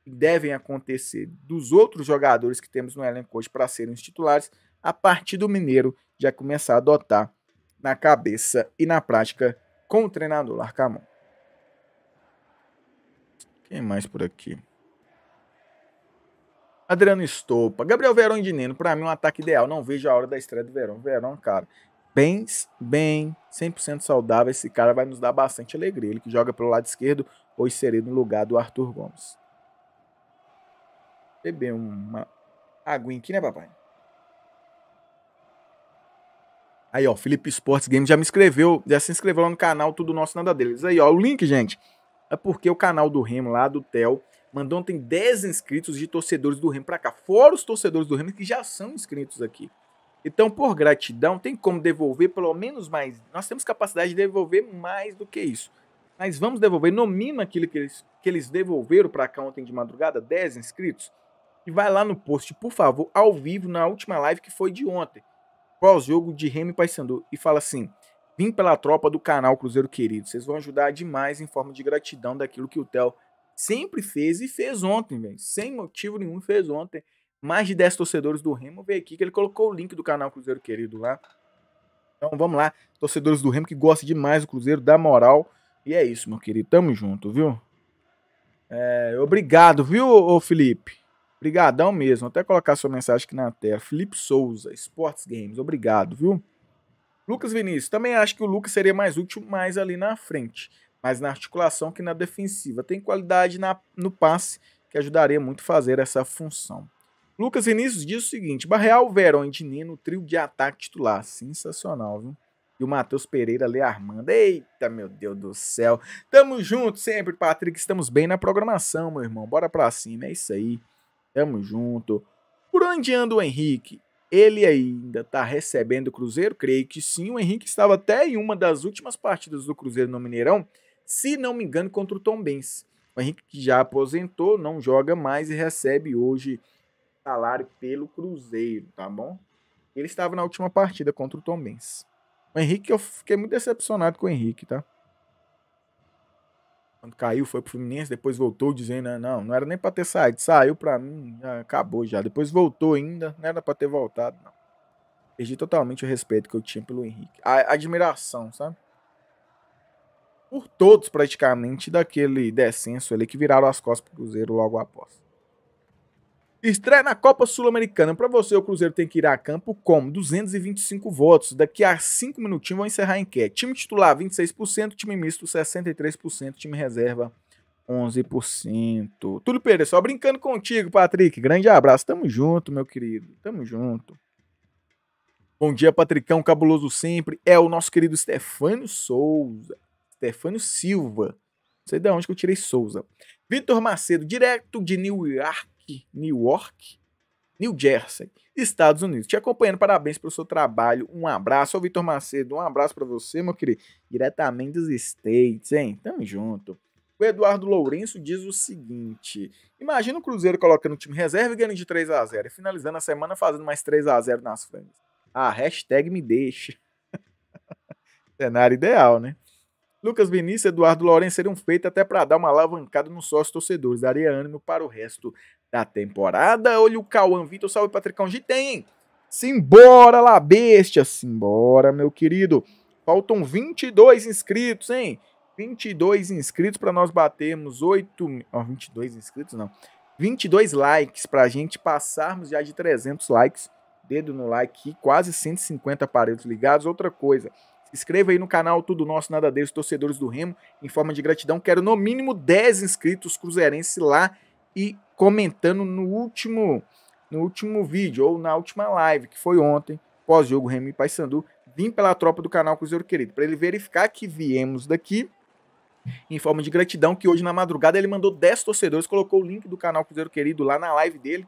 devem acontecer dos outros jogadores que temos no elenco hoje para serem os titulares, a partir do Mineiro já começar a adotar na cabeça e na prática com o treinador Larcamon. Quem mais por aqui? Adriano Estopa, Gabriel Verão e neno, para mim um ataque ideal. Não vejo a hora da estreia do Verão. Verão, cara, bem, bem, 100% saudável. Esse cara vai nos dar bastante alegria. Ele que joga pelo lado esquerdo, ou seria no lugar do Arthur Gomes. Beber uma aguinha aqui, né, papai? Aí, ó, Felipe Sports Games já me inscreveu, já se inscreveu lá no canal Tudo Nosso Nada Deles. Aí, ó, o link, gente, é porque o canal do Remo lá, do Theo, Mandou ontem 10 inscritos de torcedores do Remo para cá, fora os torcedores do Remo que já são inscritos aqui. Então, por gratidão, tem como devolver pelo menos mais. Nós temos capacidade de devolver mais do que isso. Mas vamos devolver no mínimo aquilo que eles, que eles devolveram para cá ontem de madrugada, 10 inscritos. E vai lá no post, por favor, ao vivo, na última live que foi de ontem, pós-jogo de Remo e Paysandu, e fala assim: Vim pela tropa do canal Cruzeiro Querido. Vocês vão ajudar demais em forma de gratidão daquilo que o Theo Sempre fez e fez ontem, velho. Sem motivo nenhum, fez ontem. Mais de 10 torcedores do Remo veio aqui que ele colocou o link do canal Cruzeiro Querido lá. Então vamos lá, torcedores do Remo que gostam demais do Cruzeiro, dá moral. E é isso, meu querido. Tamo junto, viu? É, obrigado, viu, ô Felipe? Obrigadão mesmo. Vou até colocar sua mensagem aqui na tela. Felipe Souza, Sports Games. Obrigado, viu? Lucas Vinícius, também acho que o Lucas seria mais útil mais ali na frente mais na articulação que na defensiva. Tem qualidade na, no passe que ajudaria muito a fazer essa função. Lucas Vinícius diz o seguinte: Barreal, Verón e Dinino, trio de ataque titular. Sensacional, viu? E o Matheus Pereira ali armando. Eita, meu Deus do céu. Tamo junto sempre, Patrick. Estamos bem na programação, meu irmão. Bora pra cima. É isso aí. Tamo junto. Por onde anda o Henrique? Ele ainda tá recebendo o Cruzeiro? Creio que sim. O Henrique estava até em uma das últimas partidas do Cruzeiro no Mineirão se não me engano, contra o Benz. O Henrique que já aposentou, não joga mais e recebe hoje salário pelo Cruzeiro, tá bom? Ele estava na última partida contra o Benz. O Henrique, eu fiquei muito decepcionado com o Henrique, tá? Quando caiu, foi pro Fluminense, depois voltou dizendo, ah, não, não era nem pra ter saído, saiu pra mim, acabou já. Depois voltou ainda, não era pra ter voltado, não. Perdi totalmente o respeito que eu tinha pelo Henrique. A admiração, sabe? por todos praticamente daquele descenso ali que viraram as costas para o Cruzeiro logo após. Estreia na Copa Sul-Americana. Para você, o Cruzeiro tem que ir a campo como? 225 votos. Daqui a 5 minutinhos vão encerrar a enquete. Time titular 26%, time misto 63%, time reserva 11%. Túlio Pereira, só brincando contigo, Patrick. Grande abraço. Tamo junto, meu querido. Tamo junto. Bom dia, Patricão, cabuloso sempre. É o nosso querido Stefano Souza. Stefano Silva. Não sei de onde que eu tirei Souza. Vitor Macedo, direto de New York, New York, New Jersey, Estados Unidos. Te acompanhando, parabéns pelo seu trabalho. Um abraço ao Vitor Macedo, um abraço para você, meu querido. Diretamente dos States, hein? Tamo junto. O Eduardo Lourenço diz o seguinte: Imagina o Cruzeiro colocando o time reserva e ganhando de 3 a 0 e finalizando a semana fazendo mais 3 a 0 nas frentes. Ah, hashtag me deixa. Cenário ideal, né? Lucas Vinícius e Eduardo Lourenço seriam feitos até para dar uma alavancada nos sócios torcedores, daria ânimo para o resto da temporada. Olha o Cauã Vitor, salve Patricão de tem. Simbora lá, bestia, simbora, meu querido. Faltam 22 inscritos, hein? 22 inscritos para nós batermos 8, oh, 22 inscritos não. 22 likes para a gente passarmos já de 300 likes. Dedo no like, quase 150 aparelhos ligados. Outra coisa, Inscreva aí no canal Tudo Nosso Nada Deus, torcedores do Remo. Em forma de gratidão, quero no mínimo 10 inscritos cruzeirenses lá e comentando no último no último vídeo ou na última live que foi ontem, pós-jogo Remo e Paysandu, vim pela tropa do canal Cruzeiro Querido, para ele verificar que viemos daqui em forma de gratidão que hoje na madrugada ele mandou 10 torcedores, colocou o link do canal Cruzeiro Querido lá na live dele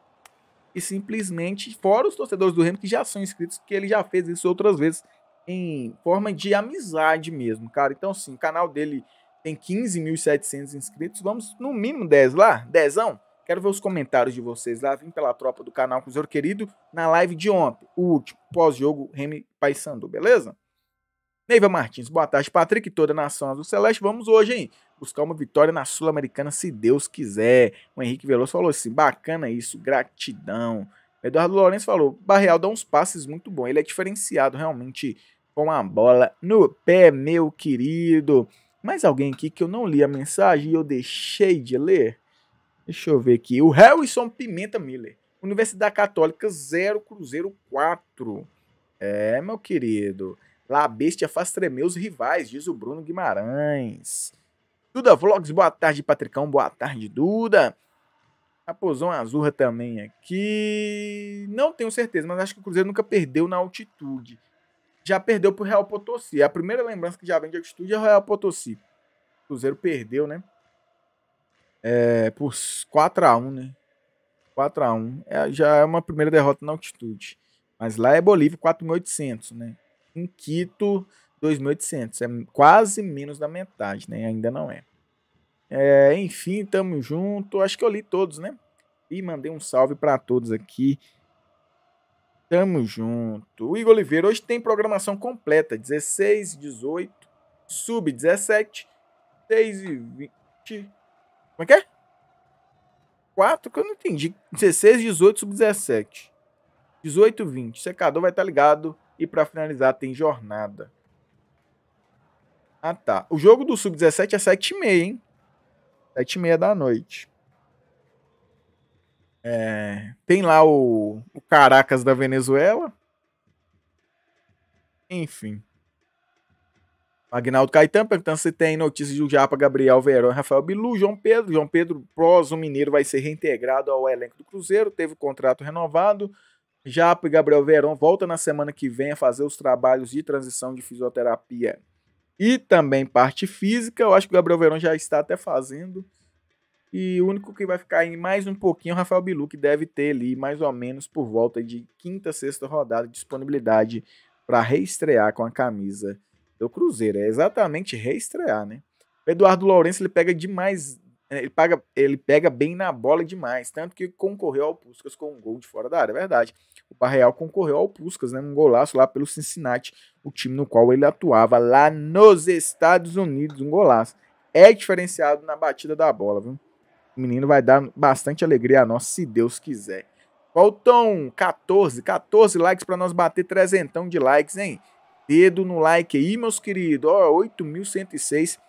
e simplesmente fora os torcedores do Remo que já são inscritos, que ele já fez isso outras vezes em forma de amizade mesmo, cara. Então, assim, o canal dele tem 15.700 inscritos. Vamos, no mínimo, 10 lá? Dezão? Quero ver os comentários de vocês lá. Vim pela tropa do canal Cruzeiro Querido na live de ontem, o último, pós-jogo Remy Paysandu, beleza? Neiva Martins, boa tarde, Patrick e toda a nação do Celeste. Vamos hoje, hein? Buscar uma vitória na Sul-Americana, se Deus quiser. O Henrique Veloso falou assim: bacana isso, gratidão. Eduardo Lourenço falou: Barreal dá uns passes muito bons. Ele é diferenciado realmente com a bola no pé, meu querido. Mais alguém aqui que eu não li a mensagem e eu deixei de ler? Deixa eu ver aqui. O Harrison Pimenta Miller. Universidade Católica 0, Cruzeiro 4. É, meu querido. Lá a bestia faz tremer os rivais, diz o Bruno Guimarães. Duda Vlogs, boa tarde, Patricão. Boa tarde, Duda. Raposão Azurra também aqui. Não tenho certeza, mas acho que o Cruzeiro nunca perdeu na altitude. Já perdeu para o Real Potosí. A primeira lembrança que já vem de altitude é o Real Potosí. O Cruzeiro perdeu, né? É, por 4x1, né? 4x1. É, já é uma primeira derrota na altitude. Mas lá é Bolívia, 4.800, né? Em Quito, 2.800. É quase menos da metade, né? Ainda não é. É, enfim, tamo junto. Acho que eu li todos, né? E mandei um salve para todos aqui. Tamo junto. O Igor Oliveira, hoje tem programação completa: 16, 18, sub 17, 6 e 20. Como é que é? 4 que eu não entendi. 16, 18, sub 17. 18, 20. Secador vai estar tá ligado. E para finalizar, tem jornada. Ah, tá. O jogo do sub 17 é 7 e meia, hein? Sete e meia da noite. É, tem lá o, o, Caracas da Venezuela. Enfim. Agnaldo Caetano perguntando se tem notícias do Japa, Gabriel Verão, Rafael Bilu, João Pedro. João Pedro Pros, o Mineiro, vai ser reintegrado ao elenco do Cruzeiro, teve o contrato renovado. Japa e Gabriel Verão volta na semana que vem a fazer os trabalhos de transição de fisioterapia e também parte física. Eu acho que o Gabriel Verão já está até fazendo. E o único que vai ficar em mais um pouquinho é o Rafael Bilu, que deve ter ali mais ou menos por volta de quinta, sexta rodada de disponibilidade para reestrear com a camisa do Cruzeiro. É exatamente reestrear, né? O Eduardo Lourenço ele pega demais, né, ele, paga, ele pega bem na bola demais, tanto que concorreu ao Puscas com um gol de fora da área, é verdade o Barreal concorreu ao Puskas, né, um golaço lá pelo Cincinnati, o time no qual ele atuava lá nos Estados Unidos, um golaço. É diferenciado na batida da bola, viu? O menino vai dar bastante alegria a nós, se Deus quiser. Faltam 14, 14 likes para nós bater trezentão de likes, hein? Dedo no like aí, meus queridos. Ó, oh, 8.106.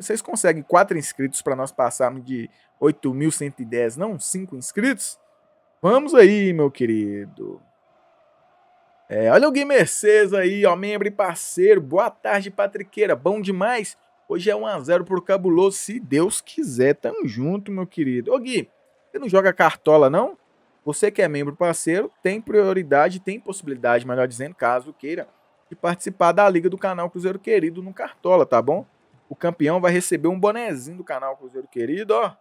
Vocês conseguem 4 inscritos para nós passarmos de 8.110, não? 5 inscritos? Vamos aí, meu querido. É, olha o Gui Mercedes aí, ó, membro e parceiro. Boa tarde, Patriqueira. Bom demais. Hoje é 1x0 pro Cabuloso, se Deus quiser. Tamo junto, meu querido. Ô, Gui, você não joga cartola, não? Você que é membro parceiro, tem prioridade, tem possibilidade, melhor dizendo, caso queira, de participar da Liga do Canal Cruzeiro Querido no Cartola, tá bom? O campeão vai receber um bonezinho do Canal Cruzeiro Querido, ó.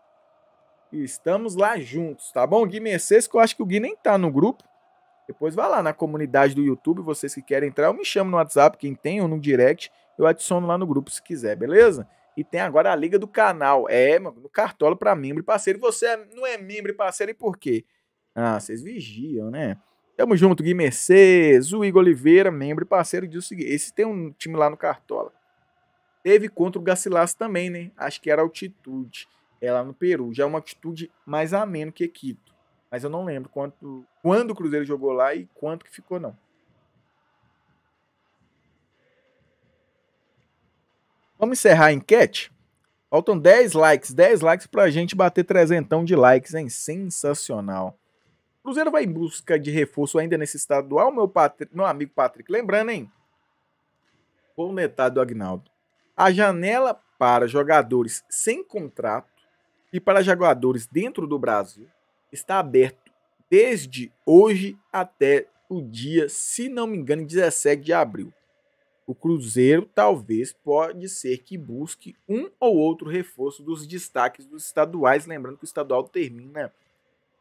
Estamos lá juntos, tá bom? Gui Mercedes, que eu acho que o Gui nem tá no grupo. Depois vai lá na comunidade do YouTube, vocês que querem entrar, eu me chamo no WhatsApp, quem tem, ou no direct, eu adiciono lá no grupo se quiser, beleza? E tem agora a liga do canal. É, mano, no Cartola para membro e parceiro. Você é, não é membro e parceiro e por quê? Ah, vocês vigiam, né? Tamo junto, Gui Mercedes, o Igor Oliveira, membro e parceiro, diz o seguinte: esse tem um time lá no Cartola. Teve contra o Gacilas também, né? Acho que era altitude é lá no Peru. Já é uma atitude mais ameno que Quito. Mas eu não lembro quanto, quando o Cruzeiro jogou lá e quanto que ficou, não. Vamos encerrar a enquete? Faltam 10 likes, 10 likes pra gente bater trezentão de likes, hein? Sensacional. Cruzeiro vai em busca de reforço ainda nesse estadual, meu, Patrick, meu amigo Patrick. Lembrando, hein? Vou netar do Agnaldo. A janela para jogadores sem contrato e para jogadores dentro do Brasil está aberto desde hoje até o dia, se não me engano, 17 de abril. O Cruzeiro talvez pode ser que busque um ou outro reforço dos destaques dos estaduais, lembrando que o estadual termina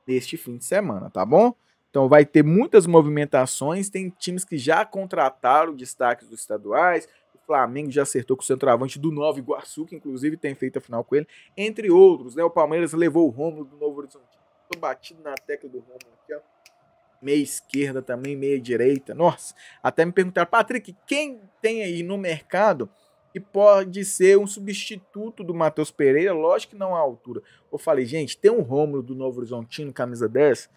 neste fim de semana, tá bom? Então vai ter muitas movimentações, tem times que já contrataram destaques dos estaduais, Flamengo já acertou com o centroavante do Nova Iguaçu, que inclusive tem feito a final com ele, entre outros, né? O Palmeiras levou o Romulo do Novo Horizonte. Tô batido na tecla do Romulo aqui, ó. Meia esquerda também, meia direita. Nossa, até me perguntaram, Patrick, quem tem aí no mercado que pode ser um substituto do Matheus Pereira? Lógico que não há altura. Eu falei, gente, tem um Romulo do Novo Horizontino, camisa 10.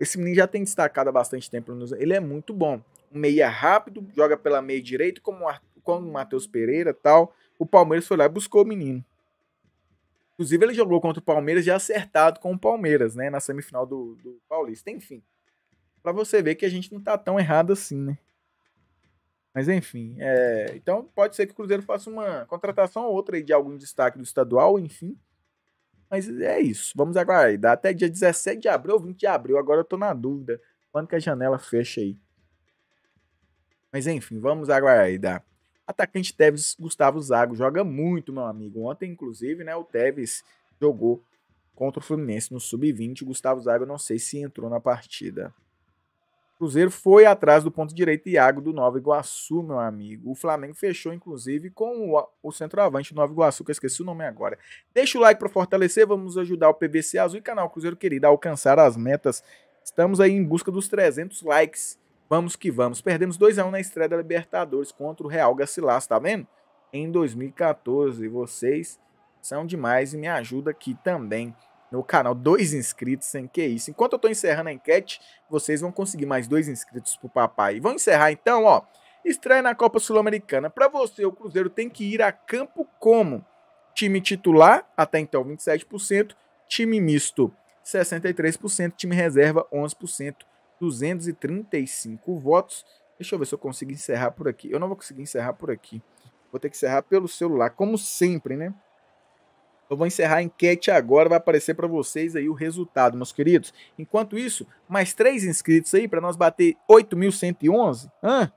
Esse menino já tem destacado há bastante tempo. Ele é muito bom meia rápido, joga pela meia direita, como com o Matheus Pereira tal, o Palmeiras foi lá e buscou o menino. Inclusive, ele jogou contra o Palmeiras já acertado com o Palmeiras, né? Na semifinal do, do Paulista. Enfim. para você ver que a gente não tá tão errado assim, né? Mas enfim. É... Então pode ser que o Cruzeiro faça uma contratação ou outra aí de algum destaque do estadual, enfim. Mas é isso. Vamos aguardar. Até dia 17 de abril ou 20 de abril. Agora eu tô na dúvida. Quando que a janela fecha aí? Mas enfim, vamos aguardar. Atacante Tevez Gustavo Zago joga muito, meu amigo. Ontem, inclusive, né, o Tevez jogou contra o Fluminense no sub-20. Gustavo Zago não sei se entrou na partida. Cruzeiro foi atrás do ponto direito Iago do Nova Iguaçu, meu amigo. O Flamengo fechou, inclusive, com o, o centroavante Nova Iguaçu, que eu esqueci o nome agora. Deixa o like para fortalecer, vamos ajudar o PVC Azul e canal Cruzeiro Querido a alcançar as metas. Estamos aí em busca dos 300 likes. Vamos que vamos. Perdemos 2 a 1 na estreia da Libertadores contra o Real Garcilasso, tá vendo? Em 2014. Vocês são demais e me ajuda aqui também no canal. Dois inscritos, sem que isso. Enquanto eu tô encerrando a enquete, vocês vão conseguir mais dois inscritos pro papai. E vamos encerrar então, ó. Estreia na Copa Sul-Americana. Para você, o Cruzeiro tem que ir a campo como? Time titular, até então 27%, time misto 63%, time reserva 11% 235 votos. Deixa eu ver se eu consigo encerrar por aqui. Eu não vou conseguir encerrar por aqui. Vou ter que encerrar pelo celular, como sempre, né? Eu vou encerrar a enquete agora, vai aparecer para vocês aí o resultado, meus queridos. Enquanto isso, mais três inscritos aí para nós bater 8.111. Hã?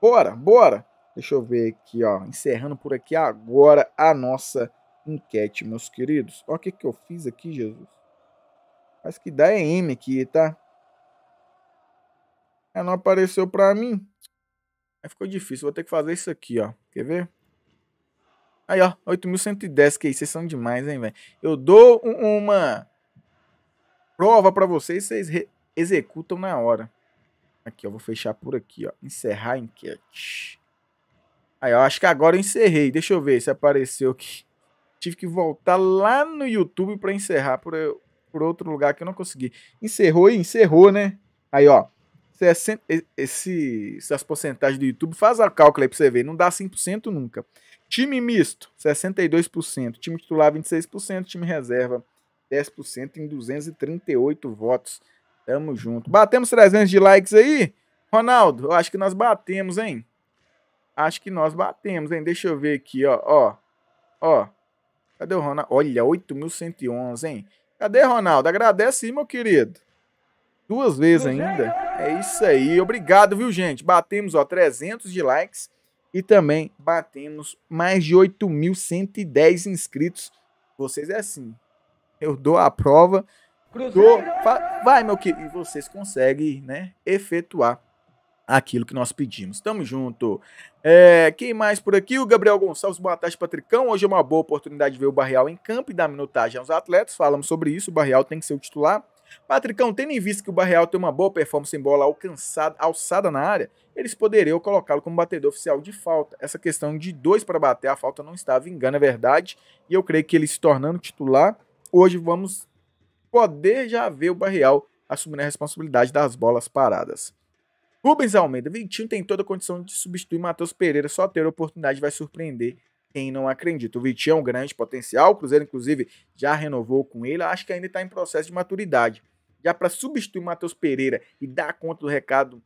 Bora, bora. Deixa eu ver aqui, ó. Encerrando por aqui agora a nossa enquete, meus queridos. Olha o que, que eu fiz aqui, Jesus. Acho que dá é M aqui, tá? Ela é, não apareceu pra mim. Aí ficou difícil, vou ter que fazer isso aqui, ó. Quer ver? Aí, ó, 8.110, que aí, vocês são demais, hein, velho. Eu dou um, uma prova pra vocês, vocês executam na hora. Aqui, ó, vou fechar por aqui, ó. Encerrar a enquete. Aí, ó, acho que agora eu encerrei. Deixa eu ver se apareceu aqui. Tive que voltar lá no YouTube pra encerrar por, por outro lugar que eu não consegui. Encerrou e encerrou, né? Aí, ó. É esse, essas porcentagens do YouTube, faz a cálculo aí pra você ver, não dá 100% nunca. Time misto, 62%, time titular 26%, time reserva 10% em 238 votos. Tamo junto. Batemos 300 de likes aí? Ronaldo, eu acho que nós batemos, hein? Acho que nós batemos, hein? Deixa eu ver aqui, ó, ó. Ó. Cadê o Ronaldo? Olha, 8.111, hein? Cadê, Ronaldo? Agradece aí, meu querido. Duas vezes ainda. É isso aí. Obrigado, viu, gente? Batemos, ó, 300 de likes e também batemos mais de 8.110 inscritos. Vocês é assim. Eu dou a prova. Dou, vai, meu querido. E vocês conseguem, né, efetuar aquilo que nós pedimos. Tamo junto. É, quem mais por aqui? O Gabriel Gonçalves. Boa tarde, Patricão. Hoje é uma boa oportunidade de ver o Barreal em campo e dar minutagem aos atletas. Falamos sobre isso. O Barreal tem que ser o titular. Patricão, tendo em vista que o Barreal tem uma boa performance em bola alcançada, alçada na área, eles poderiam colocá-lo como batedor oficial de falta. Essa questão de dois para bater, a falta não está vingando, é verdade. E eu creio que ele se tornando titular, hoje vamos poder já ver o Barreal assumindo a responsabilidade das bolas paradas. Rubens Almeida, Vitinho tem toda a condição de substituir Matheus Pereira, só ter a oportunidade vai surpreender quem não acredita. O Vitinho é um grande potencial, o Cruzeiro, inclusive, já renovou com ele, acho que ainda está em processo de maturidade. Já para substituir o Matheus Pereira e dar conta do recado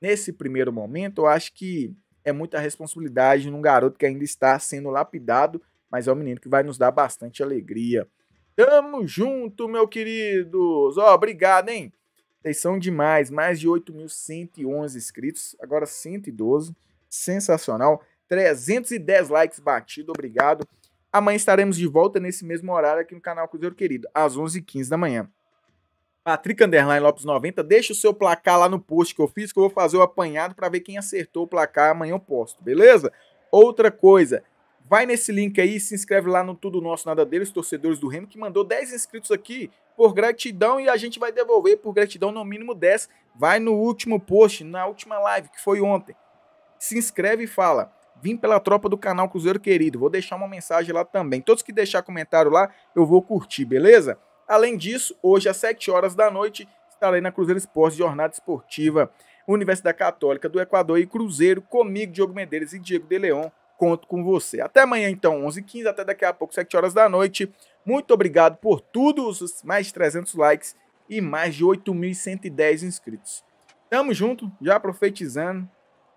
nesse primeiro momento, eu acho que é muita responsabilidade num garoto que ainda está sendo lapidado, mas é um menino que vai nos dar bastante alegria. Tamo junto, meu queridos! oh, obrigado, hein? Vocês são demais, mais de 8.111 inscritos, agora 112, sensacional. 310 likes batido, obrigado. Amanhã estaremos de volta nesse mesmo horário aqui no canal Cruzeiro Querido, às 11h15 da manhã. Patrick Underline Lopes 90, deixa o seu placar lá no post que eu fiz, que eu vou fazer o apanhado para ver quem acertou o placar. Amanhã eu posto, beleza? Outra coisa, vai nesse link aí, se inscreve lá no Tudo Nosso Nada Deles, torcedores do Remo, que mandou 10 inscritos aqui por gratidão e a gente vai devolver por gratidão no mínimo 10. Vai no último post, na última live que foi ontem. Se inscreve e fala. Vim pela tropa do canal Cruzeiro Querido. Vou deixar uma mensagem lá também. Todos que deixar comentário lá, eu vou curtir, beleza? Além disso, hoje às 7 horas da noite, estarei na Cruzeiro Esporte, jornada esportiva Universidade Católica do Equador e Cruzeiro, comigo, Diogo Medeiros e Diego De Leon. Conto com você. Até amanhã, então, 11h15, até daqui a pouco, 7 horas da noite. Muito obrigado por todos os mais de 300 likes e mais de 8.110 inscritos. Tamo junto, já profetizando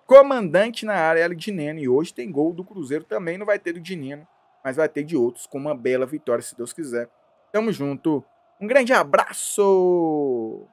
comandante na área, era de Neno. E hoje tem gol do Cruzeiro também, não vai ter do de Neno, mas vai ter de outros, com uma bela vitória, se Deus quiser. Tamo junto. Um grande abraço!